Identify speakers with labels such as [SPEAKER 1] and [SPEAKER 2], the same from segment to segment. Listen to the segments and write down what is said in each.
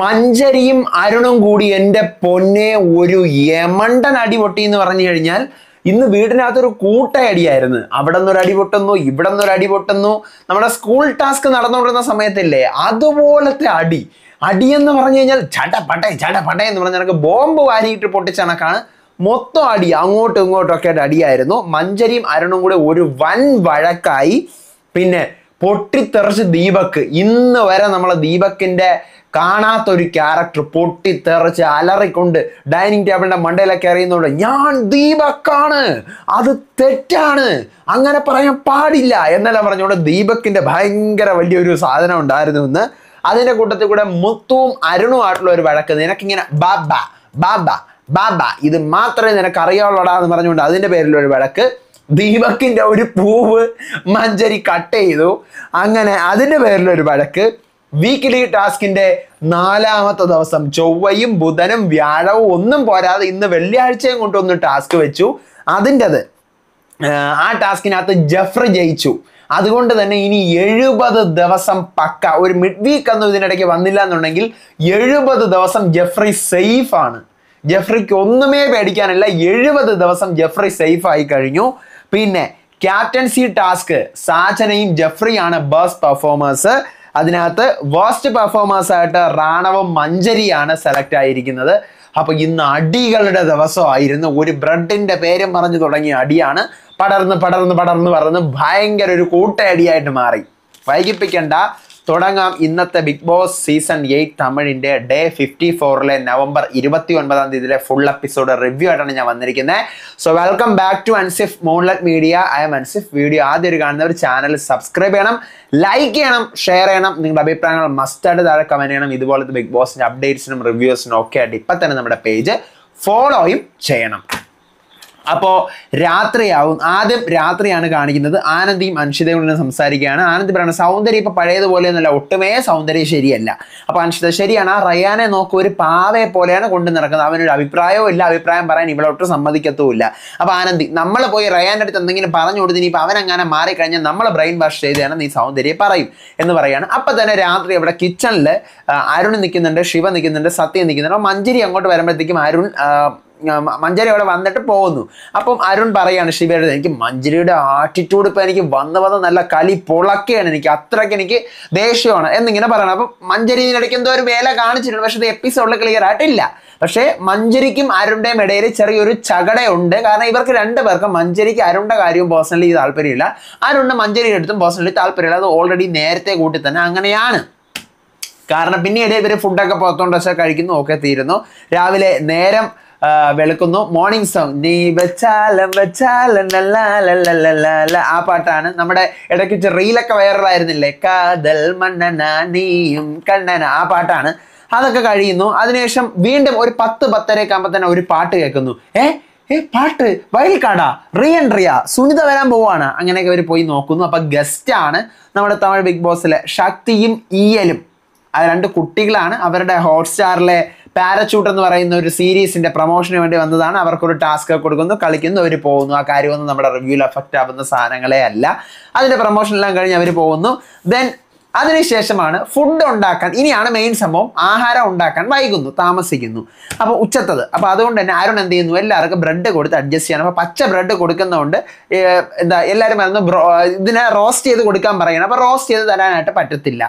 [SPEAKER 1] മഞ്ചരിയും അരുണും കൂടി എൻ്റെ പൊന്നെ ഒരു യമണ്ടൻ അടിപൊട്ടി എന്ന് പറഞ്ഞു കഴിഞ്ഞാൽ ഇന്ന് വീടിനകത്തൊരു കൂട്ടയടിയായിരുന്നു അവിടെ നിന്നൊരു അടി പൊട്ടുന്നു ഇവിടെ നിന്നൊരു അടി പൊട്ടുന്നു നമ്മുടെ സ്കൂൾ ടാസ്ക് നടന്നുകൊണ്ടിരുന്ന സമയത്തില്ലേ അതുപോലത്തെ അടി അടിയെന്ന് പറഞ്ഞു കഴിഞ്ഞാൽ ചട പട്ടെ ചട പട്ടെ എന്ന് പറഞ്ഞ നിനക്ക് ബോംബ് വാരിയിട്ട് പൊട്ടിച്ച കണക്കാണ് മൊത്തം അടി അങ്ങോട്ടും ഇങ്ങോട്ടും ഒക്കെ അടിയായിരുന്നു മഞ്ചരിയും അരുണും കൂടെ ഒരു വൻ വഴക്കായി പിന്നെ പൊട്ടിത്തെറിച്ച് ദീപക് ഇന്ന് വരെ നമ്മളെ ദീപക്കിൻ്റെ കാണാത്തൊരു ക്യാരക്ടർ പൊട്ടിത്തെറച്ച് അലറിക്കൊണ്ട് ഡൈനിങ് ടേബിളിൻ്റെ മണ്ടയിലൊക്കെ അറിയുന്നുണ്ട് ഞാൻ ദീപക്കാണ് അത് തെറ്റാണ് അങ്ങനെ പറയാൻ പാടില്ല എന്നെല്ലാം പറഞ്ഞുകൊണ്ട് ദീപക്കിൻ്റെ ഭയങ്കര വലിയൊരു സാധനം ഉണ്ടായിരുന്നു എന്ന് അതിൻ്റെ കൂട്ടത്തിൽ കൂടെ മുത്തുവും ആയിട്ടുള്ള ഒരു വഴക്ക് നിനക്കിങ്ങനെ ബാബ ബാബ ബാബ ഇത് മാത്രമേ നിനക്ക് അറിയാവുള്ളടാ എന്ന് പറഞ്ഞുകൊണ്ട് അതിൻ്റെ പേരിലൊരു വഴക്ക് ദീപക്കിൻ്റെ ഒരു പൂവ് മഞ്ചരി കട്ട് ചെയ്തു അങ്ങനെ അതിൻ്റെ പേരിലൊരു വഴക്ക് വീക്കിലി ടാസ്കിന്റെ നാലാമത്തെ ദിവസം ചൊവ്വയും ബുധനും വ്യാഴവും ഒന്നും പോരാതെ ഇന്ന് വെള്ളിയാഴ്ചയും കൊണ്ടൊന്ന് ടാസ്ക് വെച്ചു അതിൻ്റെത് ആ ടാസ്കിനകത്ത് ജഫർ ജയിച്ചു അതുകൊണ്ട് തന്നെ ഇനി എഴുപത് ദിവസം പക്ക ഒരു മിഡ് വീക്ക് ഒന്നും ഇതിനിടയ്ക്ക് വന്നില്ല എന്നുണ്ടെങ്കിൽ എഴുപത് ദിവസം ജെഫ്രി സേഫ് ആണ് ജെഫ്രിക്ക് ഒന്നുമേ പേടിക്കാനില്ല എഴുപത് ദിവസം ജെഫ്രി സേഫ് ആയി കഴിഞ്ഞു പിന്നെ ക്യാപ്റ്റൻസി ടാസ്ക് സാചനയും ജഫ്രിയാണ് ബസ് പെർഫോമേഴ്സ് അതിനകത്ത് വേസ്റ്റ് പെർഫോമേഴ്സ് ആയിട്ട് റാണവും മഞ്ചരിയാണ് സെലക്ട് ആയിരിക്കുന്നത് അപ്പൊ ഇന്ന് അടികളുടെ ദിവസമായിരുന്നു ഒരു ബ്രെഡിന്റെ പേരും പറഞ്ഞു തുടങ്ങിയ അടിയാണ് പടർന്ന് പടർന്ന് പടർന്ന് പടർന്ന് ഭയങ്കര ഒരു കൂട്ടയടിയായിട്ട് മാറി വൈകിപ്പിക്കണ്ട തുടങ്ങാം ഇന്നത്തെ ബിഗ് ബോസ് സീസൺ എയ്റ്റ് തമിഴിൻ്റെ ഡേ ഫിഫ്റ്റി ഫോറിലെ നവംബർ ഇരുപത്തി ഒൻപതാം തീയതിയിലെ ഫുൾ എപ്പിസോഡ് റിവ്യൂ ആയിട്ടാണ് ഞാൻ വന്നിരിക്കുന്നത് so welcome back to Ansif മോൺലെറ്റ് media I am Ansif video ആദ്യം ഒരു കാണുന്നവർ ചാനൽ സബ്സ്ക്രൈബ് ചെയ്യണം ലൈക്ക് ചെയ്യണം ഷെയർ ചെയ്യണം നിങ്ങളുടെ അഭിപ്രായങ്ങൾ മസ്റ്റായിട്ട് താഴെ കമൻറ്റ് ചെയ്യണം ഇതുപോലത്തെ ബിഗ് ബോസിൻ്റെ അപ്ഡേറ്റ്സിനും റിവ്യൂസിനും ഒക്കെ ആയിട്ട് ഇപ്പം തന്നെ നമ്മുടെ പേജ് ഫോളോയും ചെയ്യണം അപ്പോൾ രാത്രിയാവും ആദ്യം രാത്രിയാണ് കാണിക്കുന്നത് ആനന്ദിയും അൻഷിതയും നിന്ന് സംസാരിക്കുകയാണ് ആനന്ദി പറയുന്നത് സൗന്ദര്യം ഇപ്പം പഴയതുപോലെ ഒന്നുമല്ല ഒട്ടുമേ സൗന്ദര്യം ശരിയല്ല അപ്പോൾ അൻഷിത ശരിയാണ് ആ റയാനെ നോക്കുക ഒരു പാവയെ പോലെയാണ് കൊണ്ടു നടക്കുന്നത് അവനൊരു അഭിപ്രായവും ഇല്ല അഭിപ്രായം പറയാൻ ഒട്ടും സമ്മതിക്കത്തുമില്ല അപ്പോൾ ആനന്ദി നമ്മൾ പോയി റയാൻ്റെ അടുത്ത് എന്തെങ്കിലും പറഞ്ഞു കൊടുത്ത് ഇപ്പം അവനങ്ങനെ മാറിക്കഴിഞ്ഞാൽ നമ്മളെ ബ്രെയിൻ വാഷ് ചെയ്താണ് നീ സൗന്ദര്യം പറയും എന്ന് പറയുകയാണ് അപ്പം തന്നെ രാത്രി അവിടെ കിച്ചണിൽ അരുൺ നിൽക്കുന്നുണ്ട് ശിവ നിൽക്കുന്നുണ്ട് സത്യം നിൽക്കുന്നുണ്ട് മഞ്ചരി മഞ്ജരി അങ്ങോട്ട് വരുമ്പോഴത്തേക്കും അരുൺ മഞ്ജരി അവിടെ വന്നിട്ട് പോകുന്നു അപ്പം അരുൺ പറയാണ് ശിവയുടെ എനിക്ക് മഞ്ജരിയുടെ ആറ്റിറ്റ്യൂഡ് ഇപ്പം എനിക്ക് വന്ന് വന്ന് നല്ല കലി പൊളക്കുകയാണ് എനിക്ക് അത്രയ്ക്ക് എനിക്ക് ദേഷ്യമാണ് എന്നിങ്ങനെ പറയണം അപ്പം മഞ്ചരിയിനിടയ്ക്ക് എന്തോ ഒരു വേല കാണിച്ചിട്ടുണ്ട് പക്ഷെ ഇത് എപ്പിസോഡിൽ ക്ലിയർ ആയിട്ടില്ല പക്ഷേ മഞ്ജരിക്കും അരുണിൻ്റെയും ഇടയിൽ ചെറിയൊരു ചകടയുണ്ട് കാരണം ഇവർക്ക് രണ്ട് പേർക്കും മഞ്ജരിക്ക് അരുണിൻ്റെ കാര്യവും പേഴ്സണലി താല്പര്യമില്ല അരുണിന് മഞ്ജരിയുടെ അടുത്തും പേഴ്സണലി താല്പര്യമില്ല അത് ഓൾറെഡി നേരത്തെ കൂട്ടി തന്നെ അങ്ങനെയാണ് കാരണം പിന്നീട് ഇവർ ഫുഡൊക്കെ പുറത്തോണ്ട് വെച്ചാൽ കഴിക്കുന്നു ഒക്കെ തീരുന്നു രാവിലെ നേരം വെളുക്കുന്നു മോർണിംഗ് സോങ് നീ വെച്ചാലം വെച്ചാലം ആ പാട്ടാണ് നമ്മുടെ ഇടയ്ക്ക് വെച്ച് റീലൊക്കെ വൈറലായിരുന്നില്ലേ കാതൽ മണ്ണന നീയും കണ്ണന ആ പാട്ടാണ് അതൊക്കെ കഴിയുന്നു അതിനുശേഷം വീണ്ടും ഒരു പത്ത് പത്തരയൊക്കെ ആകുമ്പോൾ തന്നെ ഒരു പാട്ട് കേൾക്കുന്നു ഏ ഏ പാട്ട് വയൽക്കാടാ റീ എൻട്രിയാ സുനിത വരാൻ പോവാണ് അങ്ങനെയൊക്കെ അവർ പോയി നോക്കുന്നു അപ്പൊ ഗസ്റ്റ് ആണ് നമ്മുടെ തമിഴ് ബിഗ് ബോസിലെ ശക്തിയും ഈയലും അത് രണ്ട് കുട്ടികളാണ് അവരുടെ ഹോട്ട്സ്റ്റാറിലെ പാരച്ചൂട്ട് എന്ന് പറയുന്ന ഒരു സീരീസിന്റെ പ്രൊമോഷന് വേണ്ടി വന്നതാണ് അവർക്കൊരു ടാസ്ക് കൊടുക്കുന്നു കളിക്കുന്നു അവർ പോകുന്നു ആ കാര്യമൊന്നും നമ്മുടെ റിവ്യൂവിൽ അഫക്റ്റ് ആവുന്ന സാധനങ്ങളെ അല്ല അതിന്റെ പ്രൊമോഷൻ എല്ലാം കഴിഞ്ഞ് അവർ പോകുന്നു ദെൻ അതിനുശേഷമാണ് ഫുഡ് ഉണ്ടാക്കാൻ ഇനിയാണ് മെയിൻ സംഭവം ആഹാരം ഉണ്ടാക്കാൻ വൈകുന്നു താമസിക്കുന്നു അപ്പോൾ ഉച്ചത്തത് അപ്പോൾ അതുകൊണ്ട് തന്നെ അരുൺ എന്ത് ചെയ്യുന്നു എല്ലാവർക്കും ബ്രെഡ് കൊടുത്ത് അഡ്ജസ്റ്റ് ചെയ്യണം അപ്പോൾ പച്ച ബ്രെഡ് കൊടുക്കുന്നതുകൊണ്ട് എന്താ എല്ലാവരും പറയുന്നു ബ്രോ ഇതിനെ റോസ്റ്റ് ചെയ്ത് കൊടുക്കാൻ പറയണം അപ്പോൾ റോസ്റ്റ് ചെയ്ത് തരാനായിട്ട് പറ്റത്തില്ല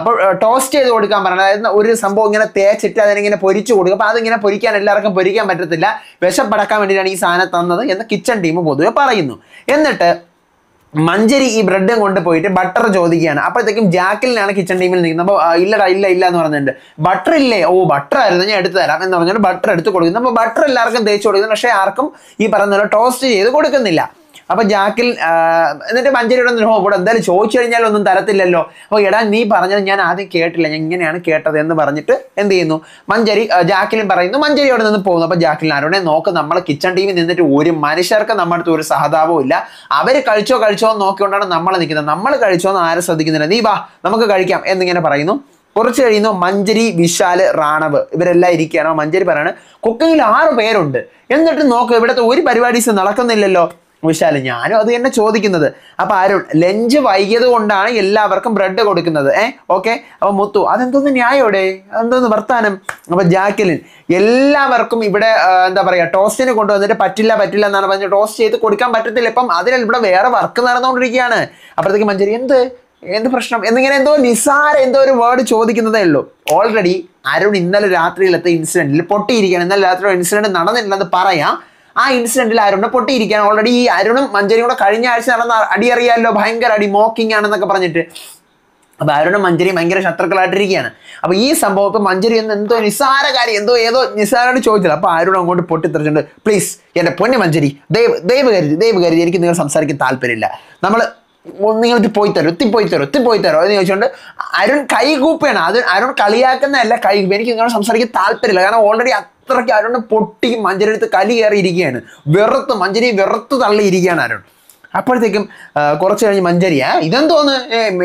[SPEAKER 1] അപ്പോൾ ടോസ്റ്റ് ചെയ്ത് കൊടുക്കാൻ പറയണം അതായത് ഒരു സംഭവം ഇങ്ങനെ തേച്ചിട്ട് അതിനിങ്ങനെ പൊരിച്ചു കൊടുക്കും അപ്പോൾ അതിങ്ങനെ പൊരിക്കാൻ എല്ലാവർക്കും പൊരിക്കാൻ പറ്റത്തില്ല വിശപ്പടക്കാൻ വേണ്ടിയിട്ടാണ് ഈ സാധനം തന്നത് എന്ന് കിച്ചൺ ടീം പൊതുവെ പറയുന്നു എന്നിട്ട് മഞ്ചരി ഈ ബ്രെഡും കൊണ്ട് പോയിട്ട് ബട്ടർ ചോദിക്കുകയാണ് അപ്പോഴത്തേക്കും ജാക്കലിനാണ് കിച്ചൺ ടീമിൽ നിൽക്കുന്നത് അപ്പോൾ ഇല്ലടാ ഇല്ല ഇല്ല എന്ന് പറഞ്ഞിട്ടുണ്ട് ബട്ടർ ഇല്ലേ ഓ ബട്ടർ ആയിരുന്നു ഞാൻ എടുത്തു തരാം എന്ന് പറഞ്ഞിട്ട് ബട്ടർ എടുത്ത് കൊടുക്കുന്നു അപ്പോൾ ബട്ടർ എല്ലാവർക്കും തേച്ച് കൊടുക്കുന്നു പക്ഷേ ആർക്കും ഈ പറയുന്ന ടോസ്റ്റ് ചെയ്ത് കൊടുക്കുന്നില്ല അപ്പൊ ജാക്കിൽ എന്നിട്ട് മഞ്ചേരിയുടെ നോ ഇവിടെ എന്തായാലും ചോദിച്ചു കഴിഞ്ഞാൽ ഒന്നും തരത്തില്ലല്ലോ അപ്പോൾ എടാ നീ പറഞ്ഞത് ഞാൻ ആദ്യം കേട്ടില്ല ഞാൻ ഇങ്ങനെയാണ് കേട്ടത് എന്ന് പറഞ്ഞിട്ട് എന്ത് ചെയ്യുന്നു മഞ്ചേരി ജാക്കിലും പറയുന്നു മഞ്ചേരി അവിടെ നിന്ന് പോകുന്നു അപ്പോൾ ജാക്കിൽ ആരോടെ നോക്ക് നമ്മളെ കിച്ചൺ ടീമിൽ നിന്നിട്ട് ഒരു മനുഷ്യർക്ക് നമ്മുടെ അടുത്ത് ഒരു സഹതാപവും ഇല്ല അവർ കഴിച്ചോ കഴിച്ചോ എന്ന് നോക്കിക്കൊണ്ടാണ് നമ്മൾ നിൽക്കുന്നത് നമ്മൾ കഴിച്ചോ എന്ന് ആരും ശ്രദ്ധിക്കുന്നില്ല നീ വാ നമുക്ക് കഴിക്കാം എന്നിങ്ങനെ പറയുന്നു കുറച്ച് കഴിയുന്നു മഞ്ചരി വിശാല് റാണവ് ഇവരെല്ലാം ഇരിക്കുകയാണ് മഞ്ചരി പറയാണ് കുക്കിങ്ങിൽ ആറ് പേരുണ്ട് എന്നിട്ട് നോക്ക് ഇവിടുത്തെ ഒരു പരിപാടീസ് നടക്കുന്നില്ലല്ലോ വിശാല ഞാനും അത് തന്നെ ചോദിക്കുന്നത് അപ്പൊ അരുൺ ലഞ്ച് വൈകിയത് കൊണ്ടാണ് എല്ലാവർക്കും ബ്രെഡ് കൊടുക്കുന്നത് ഏ ഓക്കെ അപ്പൊ മുത്തു അതെന്തോന്ന് ന്യായോടെ അതെന്തോന്ന് വർത്താനം അപ്പൊ ജാക്കലിൻ എല്ലാവർക്കും ഇവിടെ എന്താ പറയാ ടോസ്റ്റിന് കൊണ്ടുവന്നിട്ട് പറ്റില്ല പറ്റില്ല എന്നാണ് പറഞ്ഞത് ടോസ്റ്റ് ചെയ്ത് കൊടുക്കാൻ പറ്റത്തില്ല ഇപ്പം അതിനെ ഇവിടെ വേറെ വർക്ക് നടന്നുകൊണ്ടിരിക്കുകയാണ് അപ്പോഴത്തേക്ക് മഞ്ചേരി എന്ത് എന്ത് പ്രശ്നം എന്നിങ്ങനെ എന്തോ നിസാര എന്തോ ഒരു വേർഡ് ചോദിക്കുന്നതേ ഉള്ളൂ ഓൾറെഡി അരുൺ ഇന്നലെ രാത്രിയിലത്തെ ഇൻസിഡന്റിൽ പൊട്ടിയിരിക്കുകയാണ് ഇന്നലെ രാത്രി ഇൻസിഡന്റ് നടന്നിട്ടില്ലെന്ന് പറയാം ആ ഇൻസിഡന്റിൽ അരുണ് പൊട്ടിയിരിക്കുകയാണ് ഓൾറെഡി ഈ അരുണും മഞ്ജരി കൂടെ കഴിഞ്ഞ ആഴ്ച നടന്ന അടി അറിയാമല്ലോ ഭയങ്കര അടി മോക്കിംഗ് ആണെന്നൊക്കെ പറഞ്ഞിട്ട് അപ്പോൾ അരുണും മഞ്ജരിയും ഭയങ്കര ശത്രുക്കളായിട്ടിരിക്കുകയാണ് അപ്പോൾ ഈ സംഭവം ഇപ്പൊ മഞ്ജരി എന്ന് എന്തോ നിസ്സാര കാര്യം എന്തോ ഏതോ നിസ്സാരോട് ചോദിച്ചില്ല അപ്പൊ അരുൺ അങ്ങോട്ട് പൊട്ടിത്തെറിച്ചിട്ടുണ്ട് പ്ലീസ് എന്റെ പൊന്നു മഞ്ജരി ദൈവ ദൈവ് കരുതി കരുതി എനിക്ക് നിങ്ങൾ സംസാരിക്കാൻ താല്പര്യമില്ല നമ്മൾ നിങ്ങൾ പോയി തരും ഇത്തി പോയി തരോ ഇത്തി പോയി തരോ എന്ന് ചോദിച്ചുകൊണ്ട് അരുൺ കൈകൂപ്പയാണ് അത് അരുൺ കളിയാക്കുന്നതല്ല കൈകൂപ്പ് എനിക്ക് നിങ്ങളോട് സംസാരിക്കാൻ താല്പര്യമില്ല കാരണം ഓൾറെഡി അത്രയ്ക്ക് അരുൺ പൊട്ടി എടുത്ത് കലി കയറിയിരിക്കുകയാണ് വെറുത്ത് മഞ്ചരി വെറുത്ത് തള്ളിയിരിക്കുകയാണ് അരുൺ അപ്പോഴത്തേക്കും കുറച്ച് കഴിഞ്ഞ് മഞ്ചരിയാ ഇതെന്തോന്ന്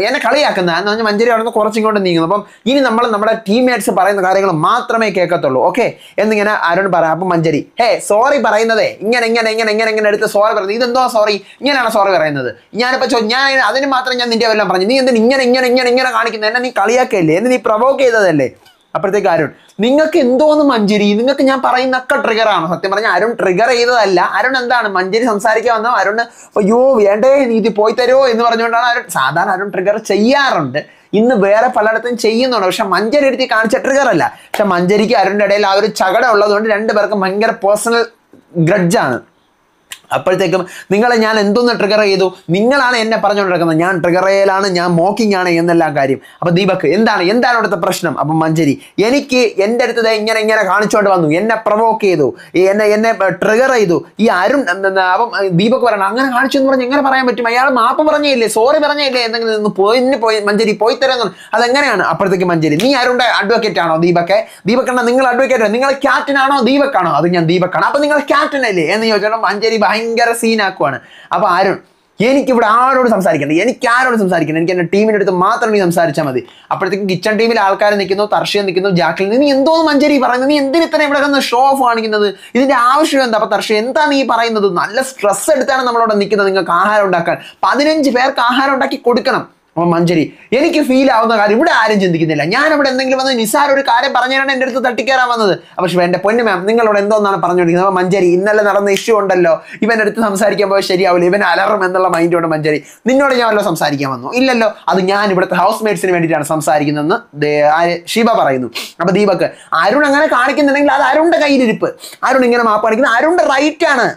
[SPEAKER 1] എന്നെ കളിയാക്കുന്ന എന്ന് പറഞ്ഞാൽ മഞ്ചരി അവിടെ നിന്ന് കുറച്ചിങ്ങോട്ട് നീങ്ങുന്നു അപ്പം ഇനി നമ്മൾ നമ്മുടെ ടീംമേറ്റ്സ് പറയുന്ന കാര്യങ്ങൾ മാത്രമേ കേൾക്കത്തുള്ളൂ ഓക്കെ എന്നിങ്ങനെ അരുൺ പറയാം അപ്പം മഞ്ചരി ഹേ സോറി പറയുന്നതേ ഇങ്ങനെ ഇങ്ങനെ ഇങ്ങനെ ഇങ്ങനെ ഇങ്ങനെ എടുത്ത് സോറി പറയുന്നത് ഇതെന്തോ സോറി ഇങ്ങനെയാണ് സോറി പറയുന്നത് ഞാനിപ്പോൾ ചോ ഞാൻ അതിന് മാത്രം ഞാൻ നിന്റെ എല്ലാം പറഞ്ഞു നീ എന്തിനാ ഇങ്ങനെ ഇങ്ങനെ ഇങ്ങനെ ഇങ്ങനെ കാണിക്കുന്നത് എന്നെ നീ കളിയാക്കല്ലേ എന്നെ നീ പ്രൊവോക്ക് ചെയ്തതല്ലേ അപ്പോഴത്തേക്ക് അരുൺ നിങ്ങൾക്ക് എന്തോന്ന് മഞ്ജരി നിങ്ങൾക്ക് ഞാൻ പറയുന്നൊക്കെ ട്രിഗറാണ് സത്യം പറഞ്ഞാൽ അരുൺ ട്രിഗർ ചെയ്തതല്ല അരുൺ എന്താണ് മഞ്ജരി സംസാരിക്കാൻ വന്നോ അരുൺ അയ്യോ വേണ്ടേ നീതി പോയി തരുമോ എന്ന് പറഞ്ഞുകൊണ്ടാണ് അരുൺ സാധാരണ അരുൺ ട്രിഗർ ചെയ്യാറുണ്ട് ഇന്ന് വേറെ പലയിടത്തും ചെയ്യുന്നുണ്ട് പക്ഷെ മഞ്ജരി എടുത്തി കാണിച്ച ട്രിഗർ അല്ല പക്ഷെ മഞ്ജരിക്ക് അരുണിൻ്റെ ഇടയിൽ ആ ഒരു ചകട ഉള്ളതുകൊണ്ട് രണ്ടുപേർക്കും ഭയങ്കര പേഴ്സണൽ ഗ്രഡ്ജാണ് അപ്പോഴത്തേക്കും നിങ്ങളെ ഞാൻ എന്തൊന്ന് ട്രിഗർ ചെയ്തു നിങ്ങളാണ് എന്നെ പറഞ്ഞുകൊണ്ട് നടക്കുന്നത് ഞാൻ ട്രിഗർ ചെയ്യലാണ് ഞാൻ മോക്കിംഗ് ആണ് എന്നെല്ലാം കാര്യം അപ്പോൾ ദീപക് എന്താണ് എന്താണ് അവിടുത്തെ പ്രശ്നം അപ്പം മഞ്ചരി എനിക്ക് എൻ്റെ അടുത്ത് ഇങ്ങനെ ഇങ്ങനെ കാണിച്ചുകൊണ്ട് വന്നു എന്നെ പ്രൊവോക്ക് ചെയ്തു എന്നെ എന്നെ ട്രിഗർ ചെയ്തു ഈ അരുൺ അപ്പം ദീപക് പറയണം അങ്ങനെ കാണിച്ചു എന്ന് പറഞ്ഞ് എങ്ങനെ പറയാൻ പറ്റും അയാൾ മാപ്പ് പറഞ്ഞില്ലേ സോറി പറഞ്ഞില്ലേ എന്തെങ്കിലും നിന്ന് പോയി പോയി മഞ്ചരി പോയി തരുന്നു അതെങ്ങനെയാണ് അപ്പോഴത്തേക്ക് മഞ്ചരി നീ ആരുടെ അഡ്വക്കേറ്റ് ആണോ ദീപക്കെ ദീപക്കണ്ണ നിങ്ങൾ അഡ്വക്കേറ്റ് നിങ്ങൾ ക്യാപ്റ്റൻ ആണോ ദീപക്കാണോ അത് ഞാൻ ദീപക്കാണ് അപ്പം നിങ്ങൾ ക്യാപ്റ്റൻ അല്ലേ എന്ന് ചോദിച്ചാൽ മഞ്ചരി ഭയങ്കര ഭയങ്കര സീനാക്കുവാണ് അപ്പോൾ അരുൺ എനിക്കിവിടെ ആരോട് സംസാരിക്കണ്ട എനിക്ക് ആരോട് സംസാരിക്കണം എനിക്ക് എൻ്റെ ടീമിൻ്റെ അടുത്ത് മാത്രം നീ സംസാരിച്ചാൽ മതി അപ്പോഴത്തേക്കും കിച്ചൺ ടീമിൽ ആൾക്കാർ നിൽക്കുന്നു തർഷ്യം നിൽക്കുന്നു ജാക്കിൽ നീ എന്തോ മഞ്ചേരി പറയുന്നത് നീ എന്തിന് ഇത്ര ഇവിടെ നിന്ന് ഷോ ഓഫ് കാണിക്കുന്നത് ഇതിൻ്റെ ആവശ്യം എന്താ അപ്പോൾ തർഷ്യം എന്താ നീ പറയുന്നത് നല്ല സ്ട്രെസ് എടുത്താണ് നമ്മളവിടെ നിൽക്കുന്നത് നിങ്ങൾക്ക് ആഹാരം ഉണ്ടാക്കാൻ പതിനഞ്ച് പേർക്ക് ആഹാരം ഉണ്ടാക്കി കൊടുക്കണം മഞ്ചരി എനിക്ക് ഫീൽ ആവുന്ന കാര്യം ഇവിടെ ആരും ചിന്തിക്കുന്നില്ല ഞാൻ ഇവിടെ എന്തെങ്കിലും വന്ന് നിസാര ഒരു കാര്യം പറഞ്ഞാണ് എൻ്റെ അടുത്ത് തട്ടിക്കയറാൻ വന്നത് പക്ഷേ എൻ്റെ പൊന്നു മാം നിങ്ങളോട് എന്നാണ് പറഞ്ഞുകൊണ്ടിരിക്കുന്നത് അപ്പോൾ മഞ്ചരി ഇന്നലെ നടന്ന ഇഷ്യൂ ഉണ്ടല്ലോ ഇവൻ്റെ അടുത്ത് സംസാരിക്കാൻ പോയാൽ ശരിയാവില്ല ഇവൻ അലറും എന്നുള്ള മൈൻഡോട് മഞ്ചരി നിന്നോട് ഞാൻ വല്ലതും സംസാരിക്കാൻ വന്നു ഇല്ലല്ലോ അത് ഞാൻ ഇവിടുത്തെ ഹൗസ് മേറ്റ്സിന് വേണ്ടിയിട്ടാണ് സംസാരിക്കുന്നതെന്ന് ഷീബ പറയുന്നു അപ്പോൾ ദീപക് അരുൺ അങ്ങനെ കാണിക്കുന്നുണ്ടെങ്കിൽ അത് അരുണിൻ്റെ കയ്യിലിരിപ്പ് അരുൺ ഇങ്ങനെ മാപ്പ് കാണിക്കുന്നത് അരുണിൻ്റെ റൈറ്റാണ്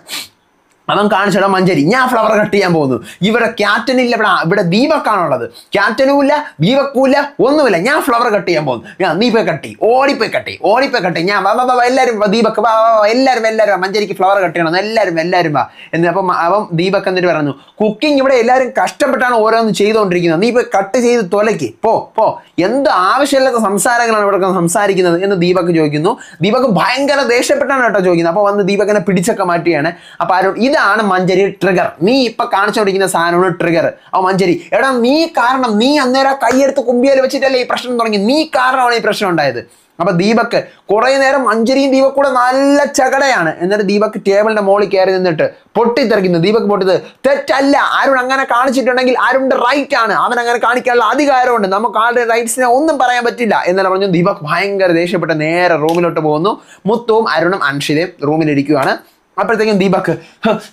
[SPEAKER 1] അവൻ കാണിച്ചട മഞ്ചേരി ഞാൻ ഫ്ലവർ കട്ട് ചെയ്യാൻ പോകുന്നു ഇവിടെ ക്യാപ്റ്റനില്ല ഇവിടെ ഇവിടെ ദീപക്കാണുള്ളത് ക്യാപ്റ്റനുമില്ല ദീപക്കുമില്ല ഒന്നുമില്ല ഞാൻ ഫ്ലവർ കട്ട് ചെയ്യാൻ പോകുന്നു ഞാൻ നീ പോയി കട്ടി ഓടിപ്പോയി കട്ടി ഓടിപ്പോയി കട്ടി ഞാൻ വാ വാ എല്ലാവരും ദീപക്ക് വാ വാ എല്ലാവരും എല്ലാവരും മഞ്ചേരിക്ക് ഫ്ലവർ കട്ട് ചെയ്യണം എല്ലാവരും എല്ലാവരും വാ എന്ന് അപ്പം അവൻ ദീപക്ക് എന്നിട്ട് പറഞ്ഞു കുക്കിംഗ് ഇവിടെ എല്ലാവരും കഷ്ടപ്പെട്ടാണ് ഓരോന്ന് ചെയ്തുകൊണ്ടിരിക്കുന്നത് നീ പോയി കട്ട് ചെയ്ത് തൊലയ്ക്ക് പോ പോ എന്ത് ആവശ്യമില്ലാത്ത സംസാരങ്ങളാണ് ഇവിടെ സംസാരിക്കുന്നത് എന്ന് ദീപക്ക് ചോദിക്കുന്നു ദീപക്ക് ഭയങ്കര ദേഷ്യപ്പെട്ടാണ് കേട്ടോ ചോദിക്കുന്നത് അപ്പോൾ വന്ന് ദീപക്കിനെ പിടിച്ചൊക്കെ മാറ്റിയാണ് അപ്പോൾ ആരോട് ഇതാണ് മഞ്ചരി ട്രിഗർ നീ ഇപ്പൊ കാണിച്ചുകൊണ്ടിരിക്കുന്ന സാധനമാണ് ട്രിഗർ ആ മഞ്ചരി എടാ നീ കാരണം നീ അന്നേരം കൈയെടുത്ത് കുമ്പിയാൽ വെച്ചിട്ടല്ലേ ഈ പ്രശ്നം തുടങ്ങി നീ കാരണമാണ് ഈ പ്രശ്നം ഉണ്ടായത് അപ്പൊ ദീപക്ക് കുറെ നേരം മഞ്ചരിയും ദീപക് കൂടെ നല്ല ചകടയാണ് എന്നിട്ട് ദീപക് ടേബിളിന്റെ മോളിൽ കയറി നിന്നിട്ട് പൊട്ടിത്തെറിക്കുന്നു ദീപക് പൊട്ടിത് തെറ്റല്ല ആരും അങ്ങനെ കാണിച്ചിട്ടുണ്ടെങ്കിൽ അരുണിന്റെ റൈറ്റ് ആണ് അവൻ അങ്ങനെ കാണിക്കാനുള്ള അധികാരമുണ്ട് നമുക്ക് ആളുടെ റൈറ്റ്സിനെ ഒന്നും പറയാൻ പറ്റില്ല എന്നാണ് പറഞ്ഞു ദീപക് ഭയങ്കര ദേഷ്യപ്പെട്ട് നേരെ റൂമിലോട്ട് പോകുന്നു മുത്തും അരുണും അൻഷിതയും റൂമിലിരിക്കുകയാണ് അപ്പോഴത്തേക്കും ദീപക്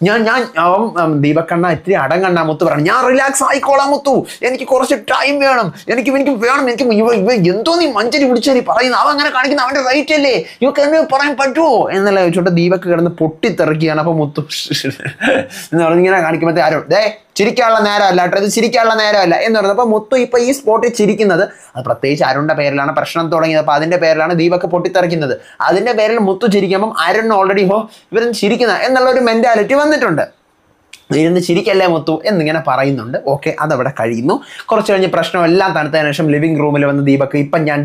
[SPEAKER 1] ഞാൻ ഞാൻ ദീപക് കണ്ണ ഇത്തിരി അടം മുത്തു പറഞ്ഞു ഞാൻ റിലാക്സ് ആയിക്കോളാം മുത്തു എനിക്ക് കുറച്ച് ടൈം വേണം എനിക്ക് എനിക്ക് വേണം എനിക്ക് ഇവ എന്തോ നീ മഞ്ചരി പിടിച്ചേരി പറയുന്നു അവ അങ്ങനെ കാണിക്കുന്ന അവൻ്റെ റൈറ്റ് അല്ലേ ഇവക്ക് എന്നെ പറയാൻ പറ്റുമോ എന്നല്ല ചോദിച്ചോട്ട് ദീപക് കിടന്ന് പൊട്ടിത്തെറക്കിയാണ് അപ്പോൾ മുത്തു എന്ന് പറഞ്ഞിങ്ങനെ കാണിക്കുമ്പോഴത്തെ ആരോ ദേ ചിരിക്കാനുള്ള നേരമല്ല കേട്ടോ ഇത് ചിരിക്കാനുള്ള നേരമല്ല എന്ന് പറഞ്ഞത് അപ്പൊ മുത്തു ഇപ്പൊ ഈ സ്പോട്ടിൽ ചിരിക്കുന്നത് അത് പ്രത്യേകിച്ച് അരുണിന്റെ പേരിലാണ് പ്രശ്നം തുടങ്ങിയത് അപ്പൊ അതിൻ്റെ പേരിലാണ് ദീപക് പൊട്ടിത്തെറിക്കുന്നത് അതിൻ്റെ പേരിൽ മുത്തു ചിരിക്കുമ്പം അരുൺ ഓൾറെഡി ഹോ ഇവരും ചിരിക്കുന്ന എന്നുള്ള ഒരു മെന്റാലിറ്റി വന്നിട്ടുണ്ട് ഇരുന്ന് ചിരിക്കല്ലേ മുത്തു എന്നിങ്ങനെ പറയുന്നുണ്ട് ഓക്കെ അതവിടെ കഴിയുന്നു കുറച്ച് കഴിഞ്ഞ് പ്രശ്നം എല്ലാം തണുത്തതിന് ശേഷം ലിവിംഗ് റൂമിൽ വന്ന് ദീപക് ഇപ്പം ഞാൻ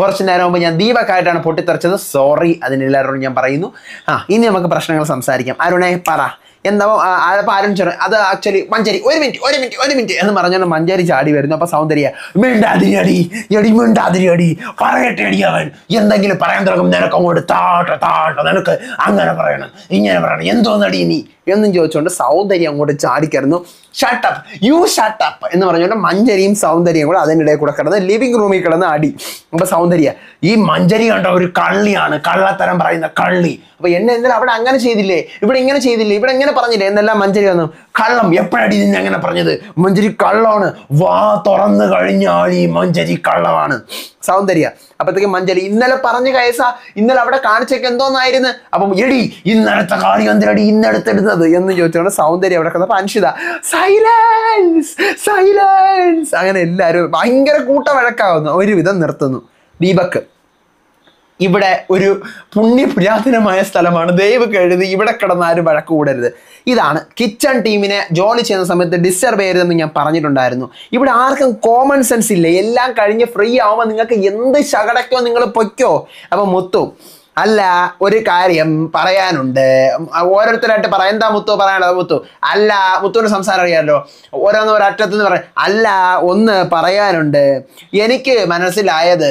[SPEAKER 1] കുറച്ച് നേരം മുമ്പ് ഞാൻ ദീപക്കായിട്ടാണ് പൊട്ടിത്തെറിച്ചത് സോറി അതിനെല്ലാവരോടും ഞാൻ പറയുന്നു ആ ഇനി നമുക്ക് പ്രശ്നങ്ങൾ സംസാരിക്കാം അരുണേ പറ എന്താ അപ്പോൾ ആരും ചെറു അത് ആക്ച്വലി മഞ്ചേരി ഒരു മിനിറ്റ് ഒരു മിനിറ്റ് ഒരു മിനിറ്റ് എന്ന് പറഞ്ഞാൽ മഞ്ചേരി ചാടി വരുന്നു അപ്പോൾ സൗന്ദര്യ മിണ്ടാതിരി അടി എടി മിണ്ടാതിരി അടി പറയട്ടെ അടി അവൻ എന്തെങ്കിലും പറയാൻ തുടങ്ങും നിനക്ക് അങ്ങോട്ട് താട്ട താട്ട നിനക്ക് അങ്ങനെ പറയണം ഇങ്ങനെ പറയണം നടി നീ എന്നും ചോദിച്ചുകൊണ്ട് സൗന്ദര്യം അങ്ങോട്ട് ചാടിക്കരുന്നു ഷട്ടപ്പ് യു ഷട്ടപ്പ് എന്ന് പറഞ്ഞുകൊണ്ട് മഞ്ചരിയും സൗന്ദര്യം കൂടെ അതിനിടയിൽ കൂടെ കിടന്ന് ലിവിംഗ് റൂമിൽ കിടന്ന് അടി അപ്പോൾ സൗന്ദര്യ ഈ മഞ്ചരി കണ്ട ഒരു കള്ളിയാണ് കള്ളത്തരം പറയുന്ന കള്ളി അപ്പോൾ എന്നെ എന്തിനാ അവിടെ അങ്ങനെ ചെയ്തില്ലേ ഇവിടെ ഇങ്ങനെ ചെയ്തില്ലേ ഇവിടെ ഇങ്ങനെ അങ്ങനെ പറഞ്ഞില്ലേ എന്നെല്ലാം മഞ്ചരി വന്നു കള്ളം എപ്പോഴടി നിന്നെ അങ്ങനെ പറഞ്ഞത് മഞ്ചരി കള്ളമാണ് വാ തുറന്നു കഴിഞ്ഞാൽ ഈ മഞ്ചരി കള്ളമാണ് സൗന്ദര്യ അപ്പോഴത്തേക്ക് മഞ്ചരി ഇന്നലെ പറഞ്ഞ കയസ ഇന്നലെ അവിടെ കാണിച്ചൊക്കെ എന്തോന്നായിരുന്നു അപ്പം എടി ഇന്നലത്തെ കാണി എന്തിനടി ഇന്നെടുത്തെടുത്തത് എന്ന് ചോദിച്ചുകൊണ്ട് സൗന്ദര്യം അവിടെ കിടന്നപ്പോൾ അനുഷിത സൈലൻസ് സൈലൻസ് അങ്ങനെ എല്ലാവരും ഭയങ്കര കൂട്ട വഴക്കാവുന്നു ഒരുവിധം നിർത്തുന്നു ദീപക് ഇവിടെ ഒരു പുണ്യ പുരാതനമായ സ്ഥലമാണ് ദൈവ കഴുതി ഇവിടെ ആരും വഴക്ക് കൂടരുത് ഇതാണ് കിച്ചൺ ടീമിനെ ജോലി ചെയ്യുന്ന സമയത്ത് ഡിസ്റ്റർബ് ചെയ്യരുതെന്ന് ഞാൻ പറഞ്ഞിട്ടുണ്ടായിരുന്നു ഇവിടെ ആർക്കും കോമൺ സെൻസ് ഇല്ല എല്ലാം കഴിഞ്ഞ് ഫ്രീ ആവുമ്പോൾ നിങ്ങൾക്ക് എന്ത് ശകടക്കോ നിങ്ങൾ പൊയ്ക്കോ അപ്പം മുത്തു അല്ല ഒരു കാര്യം പറയാനുണ്ട് ഓരോരുത്തരായിട്ട് പറയാം എന്താ മുത്തു പറയാനുള്ളത് മുത്തു അല്ല മുത്തുവിന് സംസാരം അറിയാമല്ലോ ഓരോന്ന് ഒരറ്റത്തുനിന്ന് പറയാം അല്ല ഒന്ന് പറയാനുണ്ട് എനിക്ക് മനസ്സിലായത്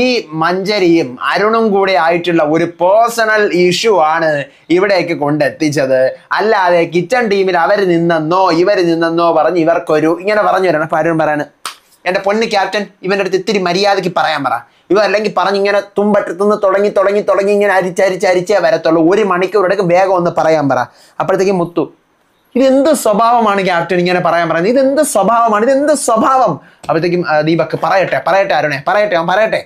[SPEAKER 1] ഈ മഞ്ചരിയും അരുണും കൂടെ ആയിട്ടുള്ള ഒരു പേഴ്സണൽ ഇഷ്യൂ ആണ് ഇവിടേക്ക് കൊണ്ടെത്തിച്ചത് അല്ലാതെ കിച്ചൺ ടീമിൽ അവർ നിന്നെന്നോ ഇവർ നിന്നെന്നോ പറഞ്ഞ് ഇവർക്കൊരു ഇങ്ങനെ പറഞ്ഞു വരണം അപ്പം അരുൺ പറയാണ് എൻ്റെ പൊണ്ണ് ക്യാപ്റ്റൻ ഇവൻ്റെ അടുത്ത് ഇത്തിരി മര്യാദയ്ക്ക് പറയാൻ പറ ഇവ അല്ലെങ്കിൽ പറഞ്ഞിങ്ങനെ തുമ്പറ്റത്തുനിന്ന് തുടങ്ങി തുടങ്ങി തുടങ്ങി ഇങ്ങനെ അരിച്ചരിച്ച് അരിച്ചേ വരത്തുള്ളൂ ഒരു മണിക്കൂറെടുക്കും വേഗം ഒന്ന് പറയാൻ പറ അപ്പോഴത്തേക്ക് മുത്തു ഇതെന്ത് സ്വഭാവമാണ് ക്യാപ്റ്റൻ ഇങ്ങനെ പറയാൻ പറയുന്നത് ഇതെന്ത് സ്വഭാവമാണ് ഇതെന്ത് സ്വഭാവം അപ്പോഴത്തേക്കും ദീപക് പറയട്ടെ പറയട്ടെ അരുണേ പറയട്ടെ അവൻ പറയട്ടെ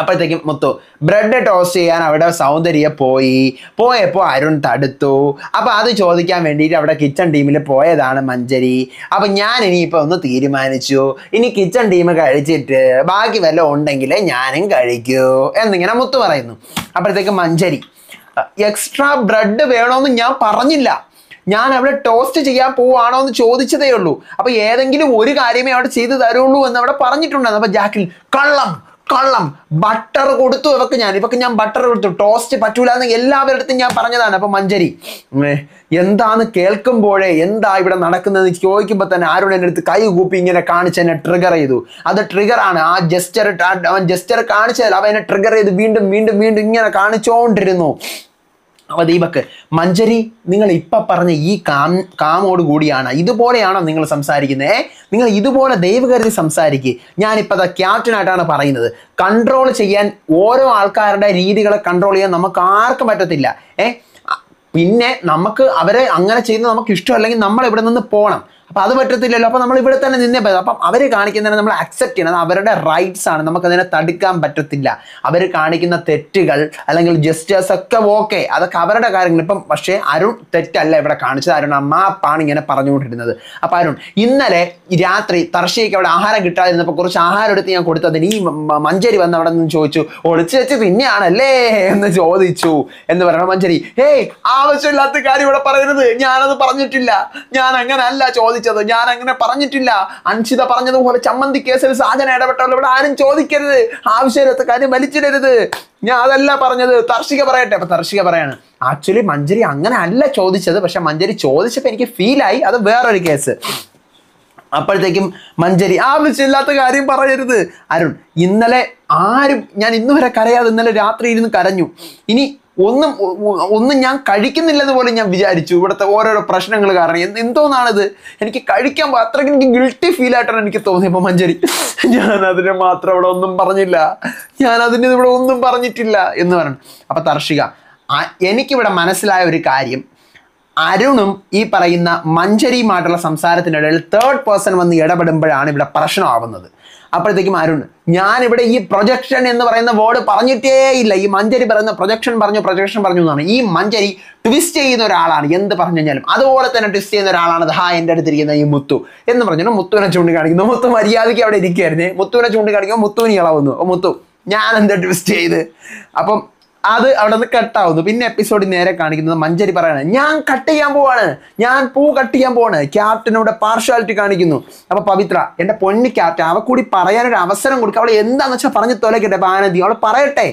[SPEAKER 1] അപ്പോഴത്തേക്കും മുത്തു ബ്രെഡ് ടോസ്റ്റ് ചെയ്യാൻ അവിടെ സൗന്ദര്യ പോയി പോയപ്പോൾ അരുൺ തടുത്തു അപ്പോൾ അത് ചോദിക്കാൻ വേണ്ടിയിട്ട് അവിടെ കിച്ചൺ ടീമിൽ പോയതാണ് മഞ്ചരി അപ്പോൾ ഞാൻ ഇനിയിപ്പോൾ ഒന്ന് തീരുമാനിച്ചു ഇനി കിച്ചൺ ടീം കഴിച്ചിട്ട് ബാക്കി വല്ല ഉണ്ടെങ്കിൽ ഞാനും കഴിക്കൂ എന്നിങ്ങനെ മുത്തു പറയുന്നു അപ്പോഴത്തേക്ക് മഞ്ചരി എക്സ്ട്രാ ബ്രെഡ് വേണമെന്ന് ഞാൻ പറഞ്ഞില്ല ഞാൻ അവിടെ ടോസ്റ്റ് ചെയ്യാൻ പോവാണോ എന്ന് ചോദിച്ചതേ ഉള്ളൂ അപ്പൊ ഏതെങ്കിലും ഒരു കാര്യമേ അവിടെ ചെയ്തു തരുള്ളൂ എന്ന് അവിടെ പറഞ്ഞിട്ടുണ്ടായിരുന്നു അപ്പൊ ജാക്കിൽ കള്ളം കള്ളം ബട്ടർ കൊടുത്തു ഇവക്ക് ഞാൻ ഇവക്ക് ഞാൻ ബട്ടർ കൊടുത്തു ടോസ്റ്റ് പറ്റൂല എന്ന് എല്ലാവരുടെ അടുത്തും ഞാൻ പറഞ്ഞതാണ് അപ്പൊ മഞ്ചരി എന്താന്ന് കേൾക്കുമ്പോഴേ എന്താ ഇവിടെ നടക്കുന്നത് ചോദിക്കുമ്പോൾ തന്നെ ആരോട് എൻ്റെ അടുത്ത് കൈ കൂപ്പി ഇങ്ങനെ കാണിച്ച് എന്നെ ട്രിഗർ ചെയ്തു അത് ട്രിഗറാണ് ആ ജസ്റ്റർ ജസ്റ്റർ കാണിച്ചാൽ അവ എന്നെ ട്രിഗർ ചെയ്ത് വീണ്ടും വീണ്ടും വീണ്ടും ഇങ്ങനെ കാണിച്ചുകൊണ്ടിരുന്നു അപ്പോൾ ദീപക് മഞ്ചരി നിങ്ങൾ ഇപ്പം പറഞ്ഞ ഈ കാം കാമോട് കൂടിയാണ് ഇതുപോലെയാണോ നിങ്ങൾ സംസാരിക്കുന്നത് ഏ നിങ്ങൾ ഇതുപോലെ ദൈവകരുതി സംസാരിക്കുക ഞാനിപ്പോൾ അത് ക്യാപ്റ്റനായിട്ടാണ് പറയുന്നത് കൺട്രോൾ ചെയ്യാൻ ഓരോ ആൾക്കാരുടെ രീതികളെ കൺട്രോൾ ചെയ്യാൻ നമുക്ക് ആർക്കും പറ്റത്തില്ല ഏ പിന്നെ നമുക്ക് അവരെ അങ്ങനെ ചെയ്യുന്നത് നമുക്ക് ഇഷ്ടമല്ലെങ്കിൽ നമ്മൾ ഇവിടെ നിന്ന് പോകണം അപ്പം അത് പറ്റത്തില്ലല്ലോ അപ്പം നമ്മൾ ഇവിടെ തന്നെ നിന്നേ പറ്റും അപ്പം അവർ കാണിക്കുന്നതിനെ നമ്മൾ അക്സെപ്റ്റ് ചെയ്യണം അവരുടെ റൈറ്റ്സ് ആണ് നമുക്കതിനെ തടുക്കാൻ പറ്റത്തില്ല അവർ കാണിക്കുന്ന തെറ്റുകൾ അല്ലെങ്കിൽ ജസ്റ്റേഴ്സ് ഒക്കെ ഓക്കെ അതൊക്കെ അവരുടെ കാര്യങ്ങൾ ഇപ്പം പക്ഷേ അരുൺ തെറ്റല്ല ഇവിടെ കാണിച്ചത് അരുൺ ആ മാപ്പാണ് ഇങ്ങനെ പറഞ്ഞുകൊണ്ടിരുന്നത് അപ്പം അരുൺ ഇന്നലെ രാത്രി തർശയ്ക്ക് അവിടെ ആഹാരം കിട്ടാതിരുന്നപ്പോൾ കുറച്ച് ആഹാരം എടുത്ത് ഞാൻ കൊടുത്തതിന് ഈ മഞ്ചേരി വന്ന് അവിടെ നിന്ന് ചോദിച്ചു ഒളിച്ച് വെച്ച് പിന്നെയാണല്ലേ എന്ന് ചോദിച്ചു എന്ന് പറയണം മഞ്ചേരി ഹേയ് ആവശ്യമില്ലാത്ത കാര്യം ഇവിടെ പറയരുത് ഞാനത് പറഞ്ഞിട്ടില്ല ഞാൻ അങ്ങനെ അല്ല ചോദിച്ചു ചോദിച്ചത് ഞാൻ അങ്ങനെ പറഞ്ഞിട്ടില്ല അൻഷിത പറഞ്ഞതുപോലെ ചമ്മന്തി കേസിൽ സാധന ഇടപെട്ടല്ലോ ഇവിടെ ആരും ചോദിക്കരുത് ആവശ്യമില്ലാത്ത കാര്യം വലിച്ചിടരുത് ഞാൻ അതല്ല പറഞ്ഞത് തർഷിക പറയട്ടെ അപ്പൊ തർഷിക പറയാണ് ആക്ച്വലി മഞ്ജരി അങ്ങനെ അല്ല ചോദിച്ചത് പക്ഷെ മഞ്ജരി ചോദിച്ചപ്പോൾ എനിക്ക് ഫീലായി അത് വേറൊരു കേസ് അപ്പോഴത്തേക്കും മഞ്ചരി ആവശ്യമില്ലാത്ത കാര്യം പറയരുത് അരുൺ ഇന്നലെ ആരും ഞാൻ ഇന്നുവരെ കരയാതെ ഇന്നലെ രാത്രി ഇരുന്ന് കരഞ്ഞു ഇനി ഒന്നും ഒന്നും ഞാൻ കഴിക്കുന്നില്ലെന്ന് പോലെ ഞാൻ വിചാരിച്ചു ഇവിടുത്തെ ഓരോരോ പ്രശ്നങ്ങൾ കാരണം എന്തോന്നാണിത് എനിക്ക് കഴിക്കാൻ അത്രയ്ക്ക് എനിക്ക് ഗിൽട്ടി ഫീൽ ആയിട്ടാണ് എനിക്ക് തോന്നിയപ്പോൾ മഞ്ചേരി ഞാൻ അതിനെ മാത്രം ഇവിടെ ഒന്നും പറഞ്ഞില്ല ഞാൻ അതിന് ഇവിടെ ഒന്നും പറഞ്ഞിട്ടില്ല എന്ന് പറഞ്ഞു അപ്പം തർഷിക എനിക്കിവിടെ മനസ്സിലായ ഒരു കാര്യം അരുണും ഈ പറയുന്ന മഞ്ചരിയുമായിട്ടുള്ള സംസാരത്തിനിടയിൽ തേർഡ് പേഴ്സൺ വന്ന് ഇടപെടുമ്പോഴാണ് ഇവിടെ പ്രശ്നമാവുന്നത് അപ്പോഴത്തേക്കും അരുൺ ഇവിടെ ഈ പ്രൊജക്ഷൻ എന്ന് പറയുന്ന വേർഡ് പറഞ്ഞിട്ടേ ഇല്ല ഈ മഞ്ചരി പറയുന്ന പ്രൊജക്ഷൻ പറഞ്ഞു പ്രൊജക്ഷൻ പറഞ്ഞു എന്നാണ് ഈ മഞ്ചരി ട്വിസ്റ്റ് ചെയ്യുന്ന ഒരാളാണ് എന്ത് പറഞ്ഞു കഴിഞ്ഞാലും അതുപോലെ തന്നെ ട്വിസ്റ്റ് ചെയ്യുന്ന ഒരാളാണ് ഹാ എൻ്റെ അടുത്തിരിക്കുന്ന ഈ മുത്തു എന്ന് പറഞ്ഞു മുത്തുവിനെ ചൂണ്ടിക്കാണിക്കുന്നു മുത്തു മര്യാദയ്ക്ക് അവിടെ ഇരിക്കുകയായിരുന്നു മുത്തുവിനെ ചൂണ്ടിക്കാണിക്കുമ്പോൾ മുത്തുവിന് ഇളവുന്നു മുത്തു ഞാൻ എന്താ ട്വിസ്റ്റ് ചെയ്ത് അപ്പം അത് അവിടെ നിന്ന് കട്ടാവുന്നു പിന്നെ എപ്പിസോഡിൽ നേരെ കാണിക്കുന്നത് മഞ്ചരി പറയാണ് ഞാൻ കട്ട് ചെയ്യാൻ പോവാണ് ഞാൻ പൂ കട്ട് ചെയ്യാൻ പോവാണ് ക്യാപ്റ്റൻ പാർഷ്വാലിറ്റി പാർഷ്യാലിറ്റി കാണിക്കുന്നു അപ്പൊ പവിത്ര എന്റെ പൊന്നി ക്യാപ്റ്റൻ അവ കൂടി പറയാനൊരു അവസരം കൊടുക്കുക അവൾ എന്താന്ന് വെച്ചാൽ പറഞ്ഞ് തോലക്കട്ടെ ആനന്ദി അവൾ പറയട്ടെ